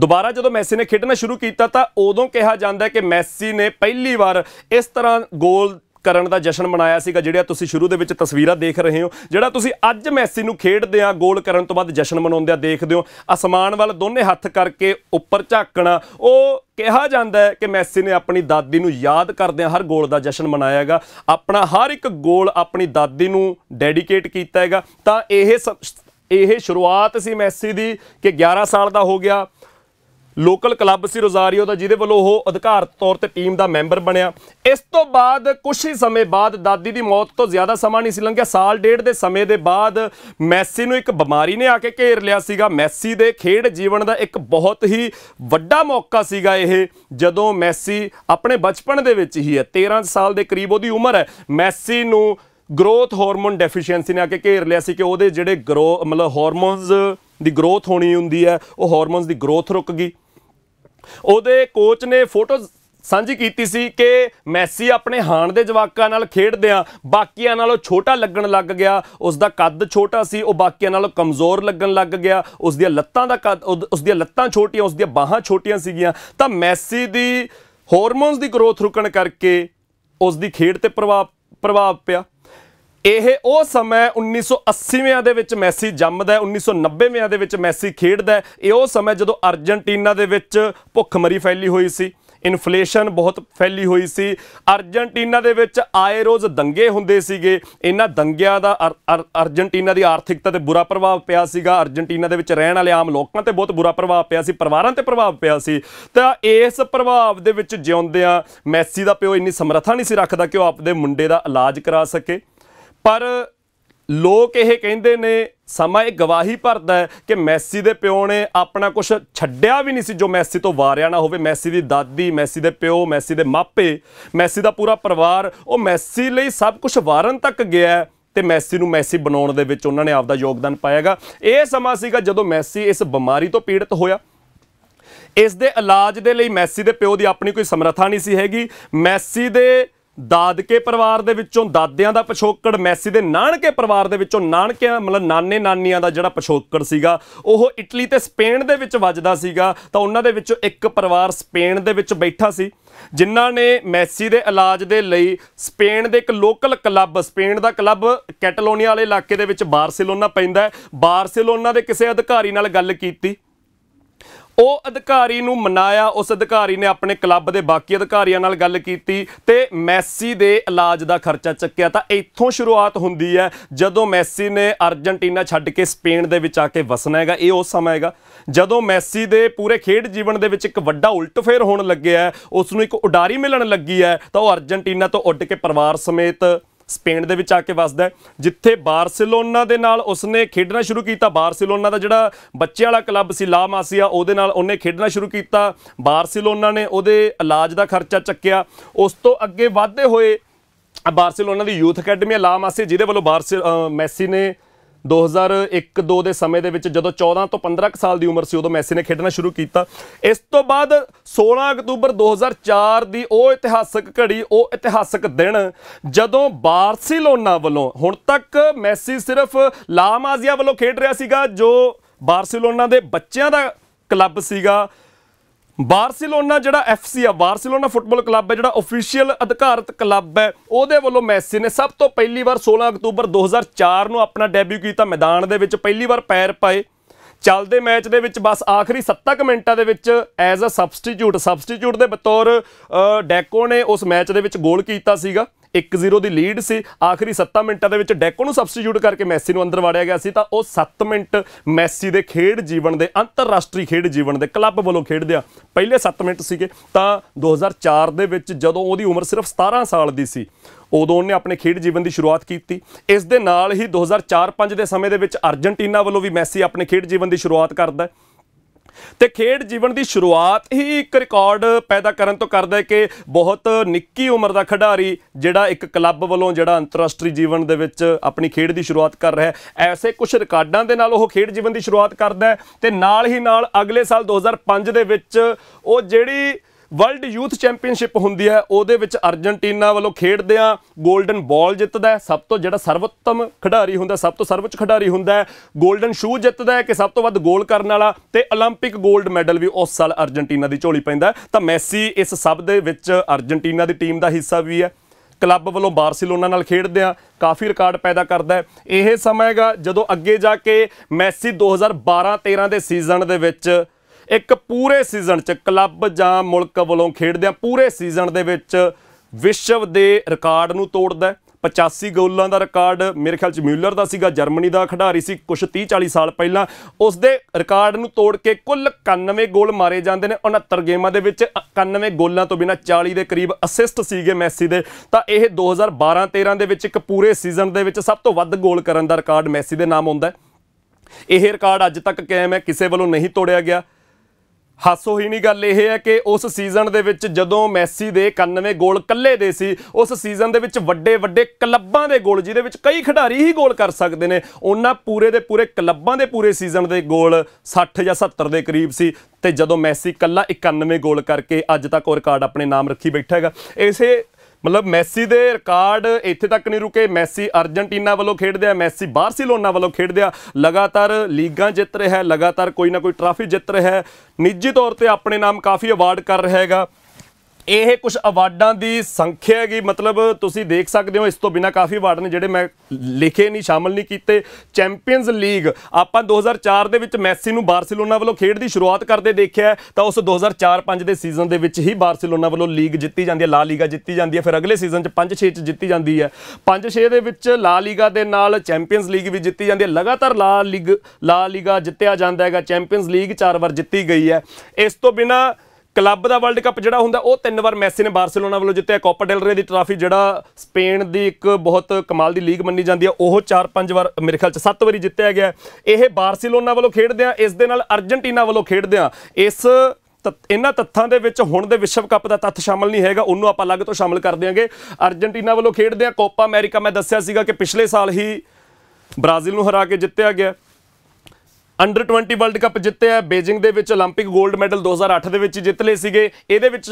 ਦੁਬਾਰਾ ਜਦੋਂ ਮੈਸੀ ਨੇ ਖੇਡਣਾ ਸ਼ੁਰੂ ਕੀਤਾ ਤਾਂ ਉਦੋਂ ਕਿਹਾ ਜਾਂਦਾ ਕਿ ਮੈਸੀ ਨੇ ਪਹਿਲੀ ਵਾਰ ਇਸ ਤਰ੍ਹਾਂ ਗੋਲ ਕਰਨ ਦਾ ਜਸ਼ਨ ਮਨਾਇਆ ਸੀਗਾ ਜਿਹੜਾ ਤੁਸੀਂ ਸ਼ੁਰੂ ਦੇ ਵਿੱਚ ਤਸਵੀਰਾਂ ਦੇਖ ਰਹੇ ਹੋ ਜਿਹੜਾ ਤੁਸੀਂ ਅੱਜ ਮੈਸੀ ਨੂੰ ਖੇਡਦੇ ਆ ਗੋਲ ਕਰਨ ਤੋਂ ਬਾਅਦ ਜਸ਼ਨ ਮਨਾਉਂਦੇ ਆ ਦੇਖਦੇ ਹੋ ਅਸਮਾਨ ਵੱਲ ਦੋਨੇ ਹੱਥ ਕਰਕੇ ਉੱਪਰ ਝਾਕਣਾ ਉਹ ਕਿਹਾ ਜਾਂਦਾ ਹੈ ਕਿ ਮੈਸੀ ਨੇ ਆਪਣੀ ਦਾਦੀ ਨੂੰ ਯਾਦ ਕਰਦੇ ਹਰ ਗੋਲ ਦਾ ਜਸ਼ਨ ਮਨਾਇਆ ਹੈਗਾ ਆਪਣਾ ਹਰ ਇੱਕ ਗੋਲ ਆਪਣੀ ਦਾਦੀ ਨੂੰ ਡੈਡੀਕੇਟ ਕੀਤਾ ਹੈਗਾ ਤਾਂ ਇਹ ਇਹ ਸ਼ੁਰੂਆਤ ਸੀ ਮੈਸੀ ਦੀ ਕਿ 11 ਸਾਲ ਦਾ ਹੋ ਗਿਆ ਲੋਕਲ ਕਲੱਬ ਸੀ ਰੋਜ਼ਾਰੀਓ ਦਾ ਜਿਹਦੇ ਵੱਲੋਂ ਉਹ ਅਧਿਕਾਰਤ ਤੌਰ ਤੇ ਟੀਮ ਦਾ ਮੈਂਬਰ ਬਣਿਆ ਇਸ ਤੋਂ ਬਾਅਦ ਕੁਝ ਹੀ ਸਮੇਂ ਬਾਅਦ ਦਾਦੀ ਦੀ ਮੌਤ ਤੋਂ ਜ਼ਿਆਦਾ ਸਮਾਂ ਨਹੀਂ ਸੀ ਲੰਘਿਆ ਸਾਲ ਡੇਢ ਦੇ ਸਮੇਂ ਦੇ ਬਾਅਦ ਮੈਸੀ ਨੂੰ ਇੱਕ ਬਿਮਾਰੀ ਨੇ ਆ ਕੇ ਘੇਰ ਲਿਆ ਸੀਗਾ ਮੈਸੀ ਦੇ ਖੇਡ ਜੀਵਨ ਦਾ ਇੱਕ ਬਹੁਤ ਹੀ ਵੱਡਾ ਮੌਕਾ ਸੀਗਾ ਇਹ ਜਦੋਂ ਮੈਸੀ ਆਪਣੇ ਬਚਪਨ ਦੇ ਵਿੱਚ ਹੀ ਹੈ 13 ਸਾਲ ਦੇ ਕਰੀਬ ਉਹਦੀ ਉਮਰ ਹੈ ਮੈਸੀ ਨੂੰ ਗਰੋਥ ਹਾਰਮੋਨ ਡੈਫੀਸ਼ੀਐਂਸੀ ਨੇ ਆ ਕੇ ਘੇਰ ਲਿਆ ਸੀ ਕਿ ਉਹਦੇ ਜਿਹੜੇ ਗਰੋ ਮਤਲਬ ਹਾਰਮੋਨਸ ਦੀ ਗਰੋਥ ਹੋਣੀ ਹੁੰਦੀ ਹੈ ਉਹ ਹਾਰਮੋਨਸ ਦੀ ਗਰੋਥ ਰੁਕ ਗਈ ਉਹਦੇ ਕੋਚ ਨੇ ਫੋਟੋ ਸਾਂਝੀ ਕੀਤੀ ਸੀ ਕਿ ਮੈਸੀ ਆਪਣੇ ਹਾਣ ਦੇ ਜਵਾਕਾਂ ਨਾਲ ਖੇਡਦਿਆਂ ਬਾਕੀਆਂ ਨਾਲੋਂ ਛੋਟਾ ਲੱਗਣ ਲੱਗ ਗਿਆ ਉਸ ਦਾ ਕੱਦ ਛੋਟਾ ਸੀ ਉਹ ਬਾਕੀਆਂ ਨਾਲੋਂ ਕਮਜ਼ੋਰ ਲੱਗਣ ਲੱਗ ਗਿਆ ਉਸ ਦੀਆਂ ਲੱਤਾਂ ਦਾ ਕੱਦ ਉਸ ਦੀਆਂ ਲੱਤਾਂ ਛੋਟੀਆਂ ਉਸ ਦੀਆਂ ਬਾਹਾਂ ਛੋਟੀਆਂ ਸੀਗੀਆਂ ਤਾਂ ਮੈਸੀ ਦੀ ਹਾਰਮੋਨਸ ਦੀ ਗਰੋਥ ਰੁਕਣ ਕਰਕੇ ਉਸ ਦੀ ਖੇਡ ਤੇ ਪ੍ਰਭਾਵ ਪ੍ਰਭਾਵ ਪਿਆ ਇਹ ਉਹ ਸਮਾਂ 1980ਵਿਆਂ ਦੇ ਵਿੱਚ ਮੈਸੀ ਜੰਮਦਾ ਹੈ 1990ਵਿਆਂ ਦੇ ਵਿੱਚ ਮੈਸੀ ਖੇਡਦਾ ਹੈ ਇਹ ਉਹ ਸਮਾਂ ਜਦੋਂ ਅਰਜنٹੀਨਾ ਦੇ ਵਿੱਚ ਭੁੱਖਮਰੀ ਫੈਲੀ ਹੋਈ ਸੀ ਇਨਫਲੇਸ਼ਨ ਬਹੁਤ ਫੈਲੀ ਹੋਈ ਸੀ ਅਰਜنٹੀਨਾ ਦੇ ਵਿੱਚ ਆਏ ਰੋਜ਼ ਦੰਗੇ ਹੁੰਦੇ ਸੀਗੇ ਇਹਨਾਂ ਦੰਗਿਆਂ ਦਾ ਅਰਜنٹੀਨਾ ਦੀ ਆਰਥਿਕਤਾ ਤੇ ਬੁਰਾ ਪ੍ਰਭਾਵ ਪਿਆ ਸੀਗਾ ਅਰਜنٹੀਨਾ ਦੇ ਵਿੱਚ ਰਹਿਣ ਵਾਲੇ ਆਮ ਲੋਕਾਂ ਤੇ ਬਹੁਤ ਬੁਰਾ ਪ੍ਰਭਾਵ ਪਿਆ ਸੀ ਪਰਿਵਾਰਾਂ ਤੇ ਪ੍ਰਭਾਵ ਪਿਆ ਸੀ ਤਾਂ ਇਸ ਪ੍ਰਭਾਵ ਦੇ ਵਿੱਚ ਜਿਉਂਦਿਆਂ ਮੈਸੀ ਦਾ ਪਿਓ ਇੰਨੀ ਸਮਰੱਥਾ ਨਹੀਂ ਸੀ ਰੱਖਦਾ ਕਿ ਉਹ ਆਪਣੇ ਮੁੰਡੇ ਦਾ ਇਲਾਜ ਕਰਾ ਸਕੇ ਪਰ ਲੋਕ ਇਹ ਕਹਿੰਦੇ ਨੇ ਸਮਾਂ ਇਹ ਗਵਾਹੀ ਭਰਦਾ ਕਿ ਮੈਸੀ ਦੇ ਪਿਓ ਨੇ ਆਪਣਾ ਕੁਝ ਛੱਡਿਆ ਵੀ ਨਹੀਂ ਸੀ ਜੋ ਮੈਸੀ ਤੋਂ ਵਾਰਿਆ ਨਾ ਹੋਵੇ ਮੈਸੀ ਦੀ ਦਾਦੀ ਮੈਸੀ ਦੇ ਪਿਓ ਮੈਸੀ ਦੇ ਮਾਪੇ ਮੈਸੀ ਦਾ ਪੂਰਾ ਪਰਿਵਾਰ ਉਹ ਮੈਸੀ ਲਈ ਸਭ ਕੁਝ ਵਾਰਨ ਤੱਕ ਗਿਆ ਤੇ ਮੈਸੀ ਨੂੰ ਮੈਸੀ ਬਣਾਉਣ ਦੇ ਵਿੱਚ ਉਹਨਾਂ ਨੇ ਆਪਦਾ ਯੋਗਦਾਨ ਪਾਇਆਗਾ ਇਹ ਸਮਾਂ ਸੀਗਾ ਜਦੋਂ ਮੈਸੀ ਇਸ ਬਿਮਾਰੀ ਤੋਂ ਪੀੜਤ ਹੋਇਆ ਇਸ ਦੇ ਇਲਾਜ ਦੇ ਲਈ ਮੈਸੀ ਦੇ ਪਿਓ ਦੀ ਆਪਣੀ ਕੋਈ ਸਮਰੱਥਾ ਨਹੀਂ ਸੀ ਹੈਗੀ ਮੈਸੀ ਦੇ ਦਾਦਕੇ ਪਰਿਵਾਰ ਦੇ ਵਿੱਚੋਂ ਦਾਦਿਆਂ ਦਾ ਪਛੋਕੜ ਮੈਸੀ ਦੇ ਨਾਨਕੇ ਪਰਿਵਾਰ ਦੇ ਵਿੱਚੋਂ ਨਾਨਕਿਆਂ ਮਤਲਬ ਨਾਨੇ ਨਾਨੀਆਂ ਦਾ ਜਿਹੜਾ ਪਛੋਕੜ ਸੀਗਾ ਉਹ ਇਟਲੀ ਤੇ ਸਪੇਨ ਦੇ ਵਿੱਚ ਵੱਜਦਾ ਸੀਗਾ ਤਾਂ ਉਹਨਾਂ ਦੇ ਵਿੱਚੋਂ ਇੱਕ ਪਰਿਵਾਰ ਸਪੇਨ ਦੇ ਵਿੱਚ ਬੈਠਾ ਸੀ ਜਿਨ੍ਹਾਂ ਨੇ ਮੈਸੀ ਦੇ ਇਲਾਜ ਦੇ ਲਈ ਸਪੇਨ ਦੇ ਇੱਕ ਲੋਕਲ ਕਲੱਬ ਸਪੇਨ ਦਾ ਕਲੱਬ ਕੈਟਲੋਨੀਆ ਵਾਲੇ ਇਲਾਕੇ ਦੇ ਵਿੱਚ ਬਾਰਸੀਲੋਨਾ ਪੈਂਦਾ ਹੈ ਬਾਰਸੀਲੋਨਾ ਦੇ ਕਿਸੇ ਅਧਿਕਾਰੀ ਨਾਲ ਗੱਲ ਕੀਤੀ ਉਹ ਅਧਿਕਾਰੀ ਨੂੰ ਮਨਾਇਆ ਉਸ ਅਧਿਕਾਰੀ ਨੇ ਆਪਣੇ ਕਲੱਬ ਦੇ ਬਾਕੀ ਅਧਿਕਾਰੀਆਂ ਨਾਲ ਗੱਲ ਕੀਤੀ ਤੇ ਮੈਸੀ ਦੇ ਇਲਾਜ ਦਾ ਖਰਚਾ ਚੱਕਿਆ ਤਾਂ ਇੱਥੋਂ ਸ਼ੁਰੂਆਤ ਹੁੰਦੀ ਹੈ ਜਦੋਂ ਮੈਸੀ ਨੇ ਅਰਜنٹੀਨਾ ਛੱਡ ਕੇ ਸਪੇਨ ਦੇ ਵਿੱਚ ਆ ਕੇ ਵਸਣਾ ਹੈਗਾ ਇਹ ਉਸ ਸਮਾਂ ਹੈਗਾ ਜਦੋਂ ਮੈਸੀ ਦੇ ਪੂਰੇ ਖੇਡ ਜੀਵਨ ਦੇ ਵਿੱਚ ਇੱਕ ਵੱਡਾ ਉਲਟਫੇਰ ਹੋਣ ਲੱਗਿਆ ਉਸ ਨੂੰ ਇੱਕ ਉਡਾਰੀ ਮਿਲਣ ਲੱਗੀ ਹੈ ਤਾਂ ਉਹ ਅਰਜنٹੀਨਾ ਤੋਂ ਉੱਡ ਕੇ ਪਰਿਵਾਰ ਸਮੇਤ ਸਪੇਨ ਦੇ ਵਿੱਚ ਆ ਕੇ ਵੱਸਦਾ ਹੈ ਜਿੱਥੇ ਬਾਰਸੀਲੋਨਾ ਦੇ ਨਾਲ ਉਸਨੇ ਖੇਡਣਾ ਸ਼ੁਰੂ ਕੀਤਾ ਬਾਰਸੀਲੋਨਾ ਦਾ ਜਿਹੜਾ ਬੱਚੇ ਵਾਲਾ ਕਲੱਬ ਸੀ ਲਾ ਮਾਸੀਆ ਉਹਦੇ ਨਾਲ ਉਹਨੇ ਖੇਡਣਾ ਸ਼ੁਰੂ ਕੀਤਾ ਬਾਰਸੀਲੋਨਾ ਨੇ ਉਹਦੇ ਇਲਾਜ ਦਾ ਖਰਚਾ ਚੱਕਿਆ ਉਸ ਤੋਂ ਅੱਗੇ ਵਧਦੇ ਹੋਏ ਬਾਰਸੀਲੋਨਾ ਦੀ ਯੂਥ ਅਕੈਡਮੀ ਲਾ ਮਾਸੀਆ ਜਿਹਦੇ ਵੱਲੋਂ ਬਾਰਸੀ ਮੈਸੀ ਨੇ 2001-2 ਦੇ ਸਮੇਂ ਦੇ ਵਿੱਚ ਜਦੋਂ 14 ਤੋਂ 15 ਸਾਲ ਦੀ ਉਮਰ ਸੀ ਉਦੋਂ ਮੈਸੀ ਨੇ ਖੇਡਣਾ ਸ਼ੁਰੂ ਕੀਤਾ ਇਸ ਤੋਂ ਬਾਅਦ 16 ਅਕਤੂਬਰ 2004 ਦੀ ਉਹ ਇਤਿਹਾਸਕ ਘੜੀ ਉਹ ਇਤਿਹਾਸਕ ਦਿਨ ਜਦੋਂ ਬਾਰਸੀਲੋਨਾ ਵੱਲੋਂ ਹੁਣ ਤੱਕ ਮੈਸੀ ਸਿਰਫ ਲਾਮਾਜ਼ੀਆ ਵੱਲੋਂ ਖੇਡ ਰਿਹਾ ਸੀਗਾ ਜੋ ਬਾਰਸੀਲੋਨਾ ਦੇ ਬੱਚਿਆਂ ਦਾ ਕਲੱਬ ਸੀਗਾ ਬਾਰਸੀਲੋਨਾ ਜਿਹੜਾ ਐਫਸੀ ਆ ਬਾਰਸੀਲੋਨਾ ਫੁੱਟਬਾਲ ਕਲੱਬ ਹੈ ਜਿਹੜਾ ਅਫੀਸ਼ੀਅਲ ਅਧਿਕਾਰਤ ਕਲੱਬ ਹੈ ਉਹਦੇ ਵੱਲੋਂ ਮੈਸੀ ਨੇ ਸਭ ਤੋਂ ਪਹਿਲੀ ਵਾਰ 16 ਅਕਤੂਬਰ 2004 ਨੂੰ ਆਪਣਾ ਡੈਬਿਊ ਕੀਤਾ ਮੈਦਾਨ ਦੇ ਵਿੱਚ ਪਹਿਲੀ ਵਾਰ ਪੈਰ ਪਾਏ ਚੱਲਦੇ ਮੈਚ ਦੇ ਵਿੱਚ ਬਸ ਆਖਰੀ 70 ਮਿੰਟਾਂ ਦੇ ਵਿੱਚ ਐਜ਼ ਅ ਸਬਸਟੀਟਿਊਟ ਸਬਸਟੀਟਿਊਟ ਦੇ ਬਤੌਰ ਡੈਕੋ ਨੇ ਉਸ ਮੈਚ ਦੇ ਵਿੱਚ ਗੋਲ ਕੀਤਾ ਸੀਗਾ 1-0 ਦੀ ਲੀਡ ਸੀ ਆਖਰੀ 7 ਮਿੰਟਾਂ ਦੇ ਵਿੱਚ ਡੈਕੋ ਨੂੰ ਸਬਸਟੀਟਿਊਟ ਕਰਕੇ ਮੈਸੀ ਨੂੰ ਅੰਦਰ ਵਾੜਿਆ ਗਿਆ ਸੀ ਤਾਂ ਉਹ 7 ਮਿੰਟ ਮੈਸੀ ਦੇ ਖੇਡ ਜੀਵਨ ਦੇ ਅੰਤਰਰਾਸ਼ਟਰੀ ਖੇਡ ਜੀਵਨ ਦੇ ਕਲੱਬ ਵੱਲੋਂ ਖੇਡਦਿਆ ਪਹਿਲੇ 7 ਮਿੰਟ ਸੀਗੇ ਤਾਂ 2004 ਦੇ ਵਿੱਚ ਜਦੋਂ ਉਹਦੀ ਉਮਰ ਸਿਰਫ 17 ਸਾਲ ਦੀ ਸੀ ਉਦੋਂ ਉਹਨੇ ਆਪਣੇ ਖੇਡ ਜੀਵਨ ਦੀ ਸ਼ੁਰੂਆਤ ਕੀਤੀ ਇਸ ਦੇ ਨਾਲ ਹੀ 2004-5 ਦੇ ਸਮੇਂ ਦੇ ਵਿੱਚ ਅਰਜنٹੀਨਾ ਵੱਲੋਂ ਵੀ ਮੈਸੀ ਆਪਣੇ ਖੇਡ ਜੀਵਨ ਦੀ ਸ਼ੁਰੂਆਤ ਕਰਦਾ ਤੇ ਖੇਡ ਜੀਵਨ ਦੀ ਸ਼ੁਰੂਆਤ ਹੀ ਇੱਕ ਰਿਕਾਰਡ ਪੈਦਾ ਕਰਨ ਤੋਂ ਕਰਦਾ ਹੈ ਕਿ ਬਹੁਤ ਨਿੱਕੀ ਉਮਰ ਦਾ ਖਿਡਾਰੀ ਜਿਹੜਾ ਇੱਕ ਕਲੱਬ ਵੱਲੋਂ ਜਿਹੜਾ ਅੰਤਰਰਾਸ਼ਟਰੀ ਜੀਵਨ ਦੇ ਵਿੱਚ ਆਪਣੀ ਖੇਡ ਦੀ ਸ਼ੁਰੂਆਤ ਕਰ ਰਿਹਾ ਹੈ ਐਸੇ ਕੁਝ ਰਿਕਾਰਡਾਂ ਦੇ ਨਾਲ ਉਹ ਖੇਡ ਜੀਵਨ ਦੀ ਸ਼ੁਰੂਆਤ ਕਰਦਾ ਹੈ ਤੇ ਨਾਲ ਹੀ ਨਾਲ ਅਗਲੇ ਸਾਲ 2005 ਦੇ ਵਿੱਚ ਉਹ ਜਿਹੜੀ ਵਰਲਡ ਯੂਥ ਚੈਂਪੀਅਨਸ਼ਿਪ ਹੁੰਦੀ ਹੈ ਉਹਦੇ ਵਿੱਚ ਅਰਜنٹੀਨਾ ਵੱਲੋਂ ਖੇਡਦੇ ਆ 골ਡਨ ਬਾਲ ਜਿੱਤਦਾ ਹੈ ਸਭ ਤੋਂ ਜਿਹੜਾ ਸਰਵੋਤਮ ਖਿਡਾਰੀ ਹੁੰਦਾ ਸਭ ਤੋਂ ਸਰਵੋੱਚ ਖਿਡਾਰੀ ਹੁੰਦਾ 골ਡਨ ਸ਼ੂ ਜਿੱਤਦਾ ਹੈ ਕਿ ਸਭ ਤੋਂ ਵੱਧ ਗੋਲ ਕਰਨ ਵਾਲਾ ਤੇ 올림픽 골ਡ ਮੈਡਲ ਵੀ ਉਸ ਸਾਲ ਅਰਜنٹੀਨਾ ਦੀ ਝੋਲੀ ਪੈਂਦਾ ਤਾਂ ਮੈਸੀ ਇਸ ਸਭ ਦੇ ਵਿੱਚ ਅਰਜنٹੀਨਾ ਦੀ ਟੀਮ ਦਾ ਹਿੱਸਾ ਵੀ ਹੈ ਕਲੱਬ ਵੱਲੋਂ ਬਾਰਸੀਲੋਨਾ ਨਾਲ ਖੇਡਦੇ ਆ ਕਾਫੀ ਰਿਕਾਰਡ ਪੈਦਾ ਕਰਦਾ ਹੈ ਇਹ ਸਮਾਂ ਹੈਗਾ ਜਦੋਂ ਅੱਗੇ ਜਾ ਕੇ ਮੈਸੀ 2012-13 ਦੇ ਸੀਜ਼ਨ ਦੇ ਵਿੱਚ ਇੱਕ ਪੂਰੇ ਸੀਜ਼ਨ 'ਚ ਕਲੱਬ ਜਾਂ ਮੁਲਕ ਵੱਲੋਂ ਖੇਡਦਿਆਂ ਪੂਰੇ ਸੀਜ਼ਨ ਦੇ ਵਿੱਚ ਵਿਸ਼ਵ ਦੇ ਰਿਕਾਰਡ ਨੂੰ ਤੋੜਦਾ 85 ਗੋਲਾਂ ਦਾ ਰਿਕਾਰਡ ਮੇਰੇ ਖਿਆਲ ਚ ਮਿਊਲਰ ਦਾ ਸੀਗਾ ਜਰਮਨੀ ਦਾ ਖਿਡਾਰੀ ਸੀ ਕੁਝ 30 40 ਸਾਲ ਪਹਿਲਾਂ ਉਸ ਦੇ ਰਿਕਾਰਡ ਨੂੰ ਤੋੜ ਕੇ ਕੁੱਲ 91 ਗੋਲ ਮਾਰੇ ਜਾਂਦੇ ਨੇ 69 ਗੇਮਾਂ ਦੇ ਵਿੱਚ 91 ਗੋਲਾਂ ਤੋਂ ਬਿਨਾ 40 ਦੇ ਕਰੀਬ ਅਸਿਸਟ ਸੀਗੇ ਮੈਸੀ ਦੇ ਤਾਂ ਇਹ 2012-13 ਦੇ ਵਿੱਚ ਇੱਕ ਪੂਰੇ ਸੀਜ਼ਨ ਦੇ ਵਿੱਚ ਸਭ ਤੋਂ ਵੱਧ ਗੋਲ ਕਰਨ ਦਾ ਰਿਕਾਰਡ ਮੈਸੀ ਦੇ ਨਾਮ ਹੁੰਦਾ ਇਹ ਰਿਕਾਰਡ ਅੱਜ ਤੱਕ ਕਾਇਮ ਹੈ ਕਿਸੇ ਵੱਲੋਂ ਨਹੀਂ ਤੋੜਿਆ ਗਿਆ ਹਾਸੋ ਹੀ ਨਹੀਂ ਗੱਲ ਇਹ ਹੈ ਕਿ ਉਸ ਸੀਜ਼ਨ ਦੇ ਵਿੱਚ ਜਦੋਂ ਮੈਸੀ ਦੇ 91 ਗੋਲ ਕੱਲੇ ਦੇ ਸੀ ਉਸ ਸੀਜ਼ਨ ਦੇ ਵਿੱਚ ਵੱਡੇ ਵੱਡੇ ਕਲੱਬਾਂ ਦੇ ਗੋਲ ਜਿਹਦੇ ਵਿੱਚ ਕਈ ਖਿਡਾਰੀ ਹੀ ਗੋਲ ਕਰ ਸਕਦੇ ਨੇ ਉਹਨਾਂ ਪੂਰੇ ਦੇ ਪੂਰੇ ਕਲੱਬਾਂ ਦੇ ਪੂਰੇ ਸੀਜ਼ਨ ਦੇ ਗੋਲ 60 ਜਾਂ 70 ਦੇ ਕਰੀਬ ਸੀ ਤੇ ਜਦੋਂ ਮੈਸੀ ਕੱਲਾ 91 ਗੋਲ ਕਰਕੇ ਅੱਜ ਤੱਕ ਉਹ ਰਿਕਾਰਡ ਆਪਣੇ ਨਾਮ ਰੱਖੀ ਬੈਠਾ ਹੈਗਾ ਇਸੇ ਮਤਲਬ ਮੈਸੀ ਦੇ ਰਿਕਾਰਡ ਇੱਥੇ ਤੱਕ ਨਹੀਂ ਰੁਕੇ ਮੈਸੀ ਅਰਜنٹੀਨਾ ਵੱਲੋਂ ਖੇਡਦੇ ਆ ਮੈਸੀ ਬਾਰਸੀਲੋਨਾ ਵੱਲੋਂ ਖੇਡਦੇ ਆ ਲਗਾਤਾਰ ਲੀਗਾਂ ਜਿੱਤ ਰਿਹਾ ਹੈ ਲਗਾਤਾਰ ਕੋਈ ਨਾ ਕੋਈ ਟਰਾਫੀ ਜਿੱਤ ਰਿਹਾ ਹੈ ਨਿੱਜੀ ਤੌਰ ਤੇ ਆਪਣੇ ਨਾਮ ਕਾਫੀ ਅਵਾਰਡ ਕਰ ਰਿਹਾ ਹੈਗਾ ਇਹ ਕੁਝ ਅਵਾਰਡਾਂ ਦੀ ਸੰਖਿਆ ਹੈਗੀ ਮਤਲਬ ਤੁਸੀਂ ਦੇਖ ਸਕਦੇ ਹੋ ਇਸ ਤੋਂ ਬਿਨਾ ਕਾਫੀ ਅਵਾਰਡ ਨੇ ਜਿਹੜੇ ਮੈਂ ਲਿਖੇ ਨਹੀਂ ਸ਼ਾਮਲ ਨਹੀਂ ਕੀਤੇ ਚੈਂਪੀਅਨਜ਼ ਲੀਗ ਆਪਾਂ 2004 ਦੇ ਵਿੱਚ ਮੈਸੀ ਨੂੰ ਬਾਰਸੀਲੋਨਾ ਵੱਲੋਂ ਖੇਡ ਦੀ ਸ਼ੁਰੂਆਤ ਕਰਦੇ ਦੇਖਿਆ ਤਾਂ ਉਸ 2004-5 ਦੇ ਸੀਜ਼ਨ ਦੇ ਵਿੱਚ ਹੀ ਬਾਰਸੀਲੋਨਾ ਵੱਲੋਂ ਲੀਗ ਜਿੱਤੀ ਜਾਂਦੀ ਹੈ ਲਾ ਲੀਗਾ ਜਿੱਤੀ ਜਾਂਦੀ ਹੈ ਫਿਰ ਅਗਲੇ ਸੀਜ਼ਨ 'ਚ 5-6 'ਚ ਜਿੱਤੀ ਜਾਂਦੀ ਹੈ 5-6 ਦੇ ਵਿੱਚ ਲਾ ਲੀਗਾ ਦੇ ਨਾਲ ਚੈਂਪੀਅਨਜ਼ ਲੀਗ ਵੀ ਜਿੱਤੀ ਜਾਂਦੀ ਹੈ ਲਗਾਤਾਰ ਲਾ ਲੀਗ ਲਾ ਲੀਗਾ ਜਿੱਤਿਆ ਜਾਂਦਾ ਹੈਗਾ ਚੈਂਪੀਅਨਜ਼ ਲੀਗ ਚਾਰ ਵਾਰ ਜਿੱਤੀ ਗਈ ਹੈ ਇਸ ਤੋਂ ਬਿਨਾ ਕਲੱਬ ਦਾ ਵਰਲਡ ਕੱਪ ਜਿਹੜਾ ਹੁੰਦਾ ਉਹ ਤਿੰਨ ਵਾਰ ਮੈਸੀ ਨੇ ਬਾਰਸੀਲੋਨਾ ਵੱਲੋਂ ਜਿੱਤਿਆ ਕੋਪਾ ਡੈਲ ਰੇ ਦੀ ਟਰਾਫੀ ਜਿਹੜਾ ਸਪੇਨ ਦੀ ਇੱਕ ਬਹੁਤ ਕਮਾਲ ਦੀ ਲੀਗ ਮੰਨੀ ਜਾਂਦੀ ਹੈ ਉਹ 4-5 ਵਾਰ ਮੇਰੇ ਖਿਆਲ ਚ 7 ਵਾਰੀ ਜਿੱਤਿਆ ਗਿਆ ਇਹ ਬਾਰਸੀਲੋਨਾ ਵੱਲੋਂ ਖੇਡਦੇ ਆ ਇਸ ਦੇ ਨਾਲ ਅਰਜنٹੀਨਾ ਵੱਲੋਂ ਖੇਡਦੇ ਆ ਇਸ ਇਹਨਾਂ ਤੱਥਾਂ ਦੇ ਵਿੱਚ ਹੁਣ ਦੇ ਵਿਸ਼ਵ ਕੱਪ ਦਾ ਤੱਥ ਸ਼ਾਮਲ ਨਹੀਂ ਹੈਗਾ ਉਹਨੂੰ ਆਪਾਂ ਅਲੱਗ ਤੋਂ ਸ਼ਾਮਲ ਕਰ ਦਿਆਂਗੇ ਅਰਜنٹੀਨਾ ਵੱਲੋਂ ਖੇਡਦੇ ਆ ਕੋਪਾ ਅਮਰੀਕਾ ਮੈਂ ਦੱਸਿਆ ਸੀਗਾ ਕਿ ਪਿਛਲੇ ਸਾਲ ਹੀ ਬ੍ਰਾਜ਼ੀਲ ਨੂੰ ਹਰਾ ਕੇ ਜਿੱਤਿਆ ਗਿਆ ਅੰਡਰ 20 ਵਰਲਡ ਕੱਪ ਜਿੱਤਿਆ ਬੀਜਿੰਗ ਦੇ ਵਿੱਚ 올림픽 골ਡ ਮੈਡਲ 2008 ਦੇ ਵਿੱਚ ਜਿੱਤ ਲਏ ਸੀਗੇ ਇਹਦੇ ਵਿੱਚ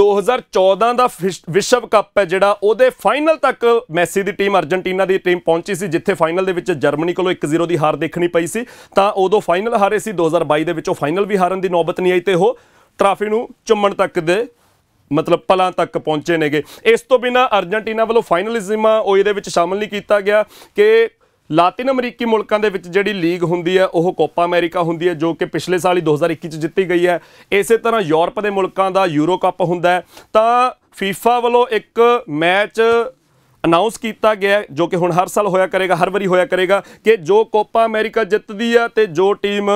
2014 ਦਾ ਵਿਸ਼ਵ ਕੱਪ ਹੈ ਜਿਹੜਾ ਉਹਦੇ ਫਾਈਨਲ ਤੱਕ ਮੈਸੀ ਦੀ ਟੀਮ ਅਰਜنٹੀਨਾ ਦੀ ਟੀਮ ਪਹੁੰਚੀ ਸੀ ਜਿੱਥੇ ਫਾਈਨਲ ਦੇ ਵਿੱਚ ਜਰਮਨੀ ਕੋਲੋਂ 1-0 ਦੀ ਹਾਰ ਦੇਖਣੀ ਪਈ ਸੀ ਤਾਂ ਉਦੋਂ ਫਾਈਨਲ ਹਾਰੇ ਸੀ 2022 ਦੇ ਵਿੱਚ ਉਹ ਫਾਈਨਲ ਵੀ ਹਾਰਨ ਦੀ ਨੌਬਤ ਨਹੀਂ ਆਈ ਤੇ ਉਹ ਟਰਾਫੀ ਨੂੰ ਚੁੰਮਣ ਤੱਕ ਦੇ ਮਤਲਬ ਪਲਾਂ ਤੱਕ ਪਹੁੰਚੇ ਨੇਗੇ ਇਸ ਤੋਂ ਬਿਨਾ ਅਰਜنٹੀਨਾ ਵੱਲੋਂ ਫਾਈਨਲਿਜ਼ਮ ਉਹ ਇਹਦੇ ਵਿੱਚ ਸ਼ਾਮਲ ਨਹੀਂ ਕੀਤਾ ਗਿਆ ਕਿ ਲਾਤਿਨ ਅਮਰੀਕੀ ਮੁਲਕਾਂ ਦੇ ਵਿੱਚ ਜਿਹੜੀ ਲੀਗ ਹੁੰਦੀ ਹੈ ਉਹ ਕੋਪਾ ਅਮਰੀਕਾ ਹੁੰਦੀ ਹੈ ਜੋ ਕਿ ਪਿਛਲੇ ਸਾਲ ਹੀ 2021 ਚ ਜਿੱਤੀ ਗਈ ਹੈ ਇਸੇ ਤਰ੍ਹਾਂ ਯੂਰਪ ਦੇ ਮੁਲਕਾਂ ਦਾ ਯੂਰੋ ਕੱਪ ਹੁੰਦਾ ਹੈ ਤਾਂ ਫੀਫਾ ਵੱਲੋਂ ਇੱਕ ਮੈਚ ਅਨਾਉਂਸ ਕੀਤਾ ਗਿਆ ਜੋ ਕਿ ਹੁਣ ਹਰ ਸਾਲ ਹੋਇਆ ਕਰੇਗਾ ਹਰ ਵਾਰੀ ਹੋਇਆ ਕਰੇਗਾ ਕਿ ਜੋ ਕੋਪਾ ਅਮਰੀਕਾ ਜਿੱਤਦੀ ਹੈ ਤੇ ਜੋ ਟੀਮ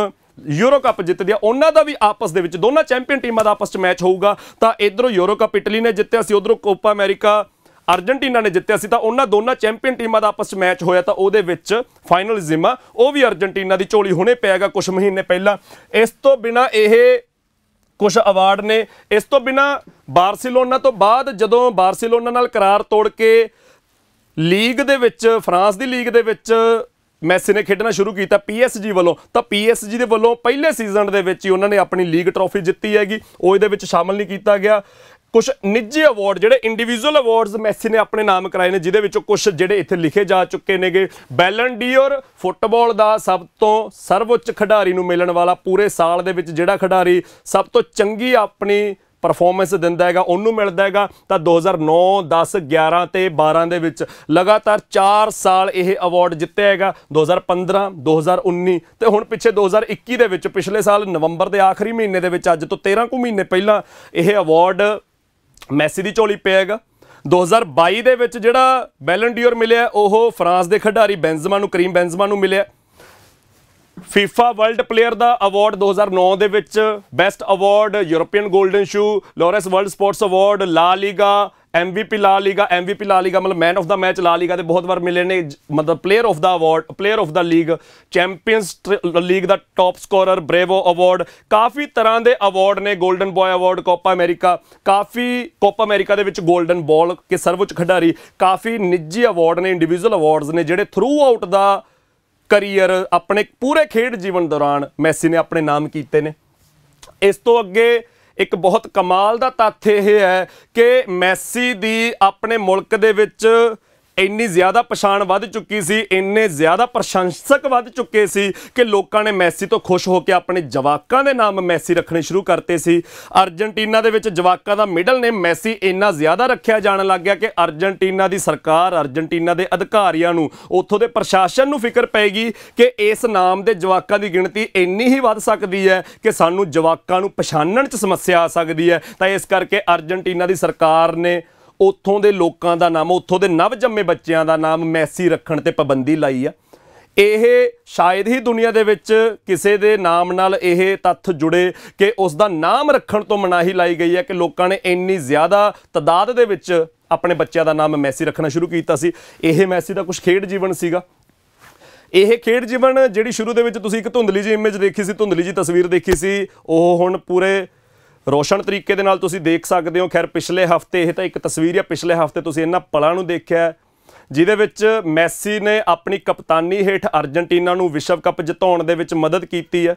ਯੂਰੋ ਕੱਪ ਜਿੱਤਦੀ ਆ ਉਹਨਾਂ ਦਾ ਵੀ ਆਪਸ ਦੇ ਵਿੱਚ ਦੋਨਾਂ ਚੈਂਪੀਅਨ ਟੀਮਾਂ ਦਾ ਆਪਸ ਵਿੱਚ ਮੈਚ ਹੋਊਗਾ ਤਾਂ ਇਧਰੋਂ ਯੂਰੋ ਕੱਪ ਇਟਲੀ ਨੇ ਜਿੱਤਿਆ ਸੀ ਉਧਰੋਂ ਕੋਪਾ ਅਮਰੀਕਾ ਅਰਜنٹੀਨਾ ਨੇ ਜਿੱਤਿਆ ਸੀ ਤਾਂ ਉਹਨਾਂ ਦੋਨਾਂ ਚੈਂਪੀਅਨ ਟੀਮਾਂ ਦਾ ਆਪਸ ਮੈਚ ਹੋਇਆ ਤਾਂ ਉਹਦੇ ਵਿੱਚ ਫਾਈਨਲ ਜ਼ਿਮਾ ਉਹ ਵੀ ਅਰਜنٹੀਨਾ ਦੀ ਝੋਲੀ ਹੁਣੇ ਪਿਆਗਾ ਕੁਝ ਮਹੀਨੇ ਪਹਿਲਾਂ ਇਸ ਤੋਂ ਬਿਨਾ ਇਹ ਕੁਝ ਅਵਾਰਡ ਨੇ ਇਸ ਤੋਂ ਬਿਨਾ ਬਾਰਸੀਲੋਨਾ ਤੋਂ ਬਾਅਦ ਜਦੋਂ ਬਾਰਸੀਲੋਨਾ ਨਾਲ ਕਰਾਰ ਤੋੜ ਕੇ ਲੀਗ ਦੇ ਵਿੱਚ ਫਰਾਂਸ ਦੀ ਲੀਗ ਦੇ ਵਿੱਚ ਮੈਸੀ ਨੇ ਖੇਡਣਾ ਸ਼ੁਰੂ ਕੀਤਾ ਪੀਐਸਜੀ ਵੱਲੋਂ ਤਾਂ ਪੀਐਸਜੀ ਦੇ ਵੱਲੋਂ ਪਹਿਲੇ ਸੀਜ਼ਨ ਦੇ ਵਿੱਚ ਹੀ ਉਹਨਾਂ ਨੇ ਆਪਣੀ ਲੀਗ ਟਰੋਫੀ ਜਿੱਤੀ ਹੈਗੀ ਉਹ ਇਹਦੇ ਵਿੱਚ ਸ਼ਾਮਲ ਨਹੀਂ ਕੀਤਾ ਗਿਆ ਕੁਝ ਨਿੱਜੀ ਅਵਾਰਡ ਜਿਹੜੇ ਇੰਡੀਵਿਜੂਅਲ ਅਵਾਰਡਸ ਮੈਸੀ ਨੇ ਆਪਣੇ ਨਾਮ ਕਰਾਏ ਨੇ ਜਿਹਦੇ ਵਿੱਚੋਂ ਕੁਝ ਜਿਹੜੇ ਇੱਥੇ ਲਿਖੇ ਜਾ ਚੁੱਕੇ ਨੇਗੇ ਬੈਲਨ ਡੀਅਰ ਫੁੱਟਬਾਲ ਦਾ ਸਭ ਤੋਂ ਸਰਵਉੱਚ ਖਿਡਾਰੀ ਨੂੰ ਮਿਲਣ ਵਾਲਾ ਪੂਰੇ ਸਾਲ ਦੇ ਵਿੱਚ ਜਿਹੜਾ ਖਿਡਾਰੀ ਸਭ ਤੋਂ ਚੰਗੀ ਆਪਣੀ ਪਰਫਾਰਮੈਂਸ ਦਿੰਦਾ ਹੈਗਾ ਉਹਨੂੰ ਮਿਲਦਾ ਹੈਗਾ ਤਾਂ 2009 10 11 ਤੇ 12 ਦੇ ਵਿੱਚ ਲਗਾਤਾਰ 4 ਸਾਲ ਇਹ ਅਵਾਰਡ ਜਿੱਤਿਆ ਹੈਗਾ 2015 2019 ਤੇ ਹੁਣ ਪਿੱਛੇ 2021 ਦੇ ਵਿੱਚ ਪਿਛਲੇ ਸਾਲ ਨਵੰਬਰ ਦੇ ਆਖਰੀ ਮਹੀਨੇ ਦੇ ਵਿੱਚ ਅੱਜ ਤੋਂ 13 ਕੁ ਮਹੀਨੇ ਪਹਿਲਾਂ ਇਹ ਅਵਾਰਡ ਮੈਸੀ ਦੀ ਝੋਲੀ ਪਿਆਗਾ 2022 ਦੇ ਵਿੱਚ ਜਿਹੜਾ ਬੈਲਨ ਡੀਅਰ ਮਿਲਿਆ ਉਹ ਫਰਾਂਸ ਦੇ ਖਿਡਾਰੀ ਬੈਂਜ਼ਮਾ ਨੂੰ ਕਰੀਮ ਬੈਂਜ਼ਮਾ ਨੂੰ ਮਿਲਿਆ FIFA ਵਰਲਡ ਪਲੇਅਰ ਦਾ ਅਵਾਰਡ 2009 ਦੇ ਵਿੱਚ best award European golden shoe Laureus world sports award La Liga ਐਮਵੀਪੀ ਲਾ ਲੀਗਾ ਐਮਵੀਪੀ ਲਾ ਲੀਗਾ ਮਤਲਬ ਮੈਨ ਆਫ ਦਾ ਮੈਚ ਲਾ ਲੀਗਾ ਤੇ ਬਹੁਤ ਵਾਰ ਮਿਲੇ ਨੇ ਮਤਲਬ ਪਲੇਅਰ ਆਫ ਦਾ ਅਵਾਰਡ ਪਲੇਅਰ ਆਫ ਦਾ ਲੀਗ ਚੈਂਪੀਅਨਸ ਲੀਗ ਦਾ ਟੌਪ ਸਕੋਰਰ ਬ੍ਰੇਵੋ ਅਵਾਰਡ ਕਾਫੀ ਤਰ੍ਹਾਂ ਦੇ ਅਵਾਰਡ ਨੇ golden boy award Copa America ਕਾਫੀ ਕੋਪਾ ਅਮਰੀਕਾ ਦੇ ਵਿੱਚ 골ਡਨ ਬਾਲ ਕੇ ਸਰਵਉੱਚ ਖਿਡਾਰੀ ਕਾਫੀ ਨਿੱਜੀ ਅਵਾਰਡ ਨੇ ਇੰਡੀਵਿਜੂਅਲ ਅਵਾਰਡਸ ਨੇ ਜਿਹੜੇ ਥਰੂ ਆਊਟ ਦਾ ਕਰੀਅਰ ਆਪਣੇ ਪੂਰੇ ਖੇਡ ਜੀਵਨ ਦੌਰਾਨ ਮੈਸੀ ਨੇ ਆਪਣੇ ਨਾਮ ਕੀਤੇ ਨੇ ਇਸ ਤੋਂ ਅੱਗੇ ਇੱਕ ਬਹੁਤ ਕਮਾਲ ਦਾ ਤੱਥ ਇਹ ਹੈ ਕਿ ਮੈਸੀ ਦੀ ਆਪਣੇ ਮੁਲਕ ਦੇ ਵਿੱਚ ਇੰਨੀ ਜ਼ਿਆਦਾ ਪਛਾਣ ਵੱਧ ਚੁੱਕੀ ਸੀ ਇੰਨੇ ਜ਼ਿਆਦਾ ਪ੍ਰਸ਼ੰਸਕ ਵੱਧ ਚੁੱਕੇ ਸੀ ਕਿ ਲੋਕਾਂ ਨੇ ਮੈਸੀ ਤੋਂ ਖੁਸ਼ ਹੋ ਕੇ ਆਪਣੇ ਜਵਾਕਾਂ ਦੇ ਨਾਮ ਮੈਸੀ ਰੱਖਣੇ ਸ਼ੁਰੂ ਕਰਤੇ ਸੀ ਅਰਜنٹੀਨਾ ਦੇ ਵਿੱਚ ਜਵਾਕਾਂ ਦਾ ਮਿਡਲ ਨੇਮ ਮੈਸੀ ਇੰਨਾ ਜ਼ਿਆਦਾ ਰੱਖਿਆ ਜਾਣ ਲੱਗ ਗਿਆ ਕਿ ਅਰਜنٹੀਨਾ ਦੀ ਸਰਕਾਰ ਅਰਜنٹੀਨਾ ਦੇ ਅਧਿਕਾਰੀਆਂ ਨੂੰ ਉੱਥੋਂ ਦੇ ਪ੍ਰਸ਼ਾਸਨ ਨੂੰ ਫਿਕਰ ਪੈਗੀ ਕਿ ਇਸ ਨਾਮ ਦੇ ਜਵਾਕਾਂ ਦੀ ਗਿਣਤੀ ਇੰਨੀ ਹੀ ਵੱਧ ਸਕਦੀ ਹੈ ਕਿ ਸਾਨੂੰ ਜਵਾਕਾਂ ਨੂੰ ਪਛਾਣਨ 'ਚ ਸਮੱਸਿਆ ਆ ਸਕਦੀ ਹੈ ਤਾਂ ਇਸ ਕਰਕੇ ਅਰਜنٹੀਨਾ ਦੀ ਸਰਕਾਰ ਨੇ ਉੱਥੋਂ ਦੇ ਲੋਕਾਂ ਦਾ ਨਾਮ ਉੱਥੋਂ ਦੇ ਨਵਜੰਮੇ ਬੱਚਿਆਂ ਦਾ ਨਾਮ ਮੈਸੀ ਰੱਖਣ ਤੇ ਪਾਬੰਦੀ ਲਾਈ ਆ ਇਹ ਸ਼ਾਇਦ ਹੀ ਦੁਨੀਆ ਦੇ ਵਿੱਚ ਕਿਸੇ ਦੇ ਨਾਮ ਨਾਲ ਇਹ ਤੱਥ ਜੁੜੇ ਕਿ ਉਸ ਦਾ ਨਾਮ ਰੱਖਣ ਤੋਂ ਮਨਾਹੀ ਲਾਈ ਗਈ ਹੈ ਕਿ ਲੋਕਾਂ ਨੇ ਇੰਨੀ ਜ਼ਿਆਦਾ ਤਦਾਦ ਦੇ ਵਿੱਚ ਆਪਣੇ ਬੱਚਿਆਂ ਦਾ ਨਾਮ ਮੈਸੀ ਰੱਖਣਾ ਸ਼ੁਰੂ ਕੀਤਾ ਸੀ ਇਹ ਮੈਸੀ ਦਾ ਕੁਝ ਖੇਡ ਜੀਵਨ ਸੀਗਾ ਇਹ ਖੇਡ ਜੀਵਨ ਜਿਹੜੀ ਸ਼ੁਰੂ ਦੇ ਵਿੱਚ ਤੁਸੀਂ ਇੱਕ ਧੁੰਦਲੀ ਜੀ ਇਮੇਜ ਦੇਖੀ ਸੀ ਧੁੰਦਲੀ ਜੀ ਤਸਵੀਰ ਦੇਖੀ ਸੀ ਉਹ ਹੁਣ ਪੂਰੇ ਰੋਸ਼ਨ ਤਰੀਕੇ ਦੇ ਨਾਲ ਤੁਸੀਂ ਦੇਖ ਸਕਦੇ ਹੋ ਖੈਰ ਪਿਛਲੇ ਹਫਤੇ ਇਹ ਤਾਂ ਇੱਕ ਤਸਵੀਰ ਹੈ ਪਿਛਲੇ ਹਫਤੇ ਤੁਸੀਂ ਇਹਨਾਂ ਪਲਾਂ ਨੂੰ ਦੇਖਿਆ ਜਿਹਦੇ ਵਿੱਚ ਮੈਸੀ ਨੇ ਆਪਣੀ ਕਪਤਾਨੀ ਹੇਠ ਅਰਜنٹੀਨਾ ਨੂੰ ਵਿਸ਼ਵ ਕੱਪ ਜਿਤਾਉਣ ਦੇ ਵਿੱਚ ਮਦਦ ਕੀਤੀ ਹੈ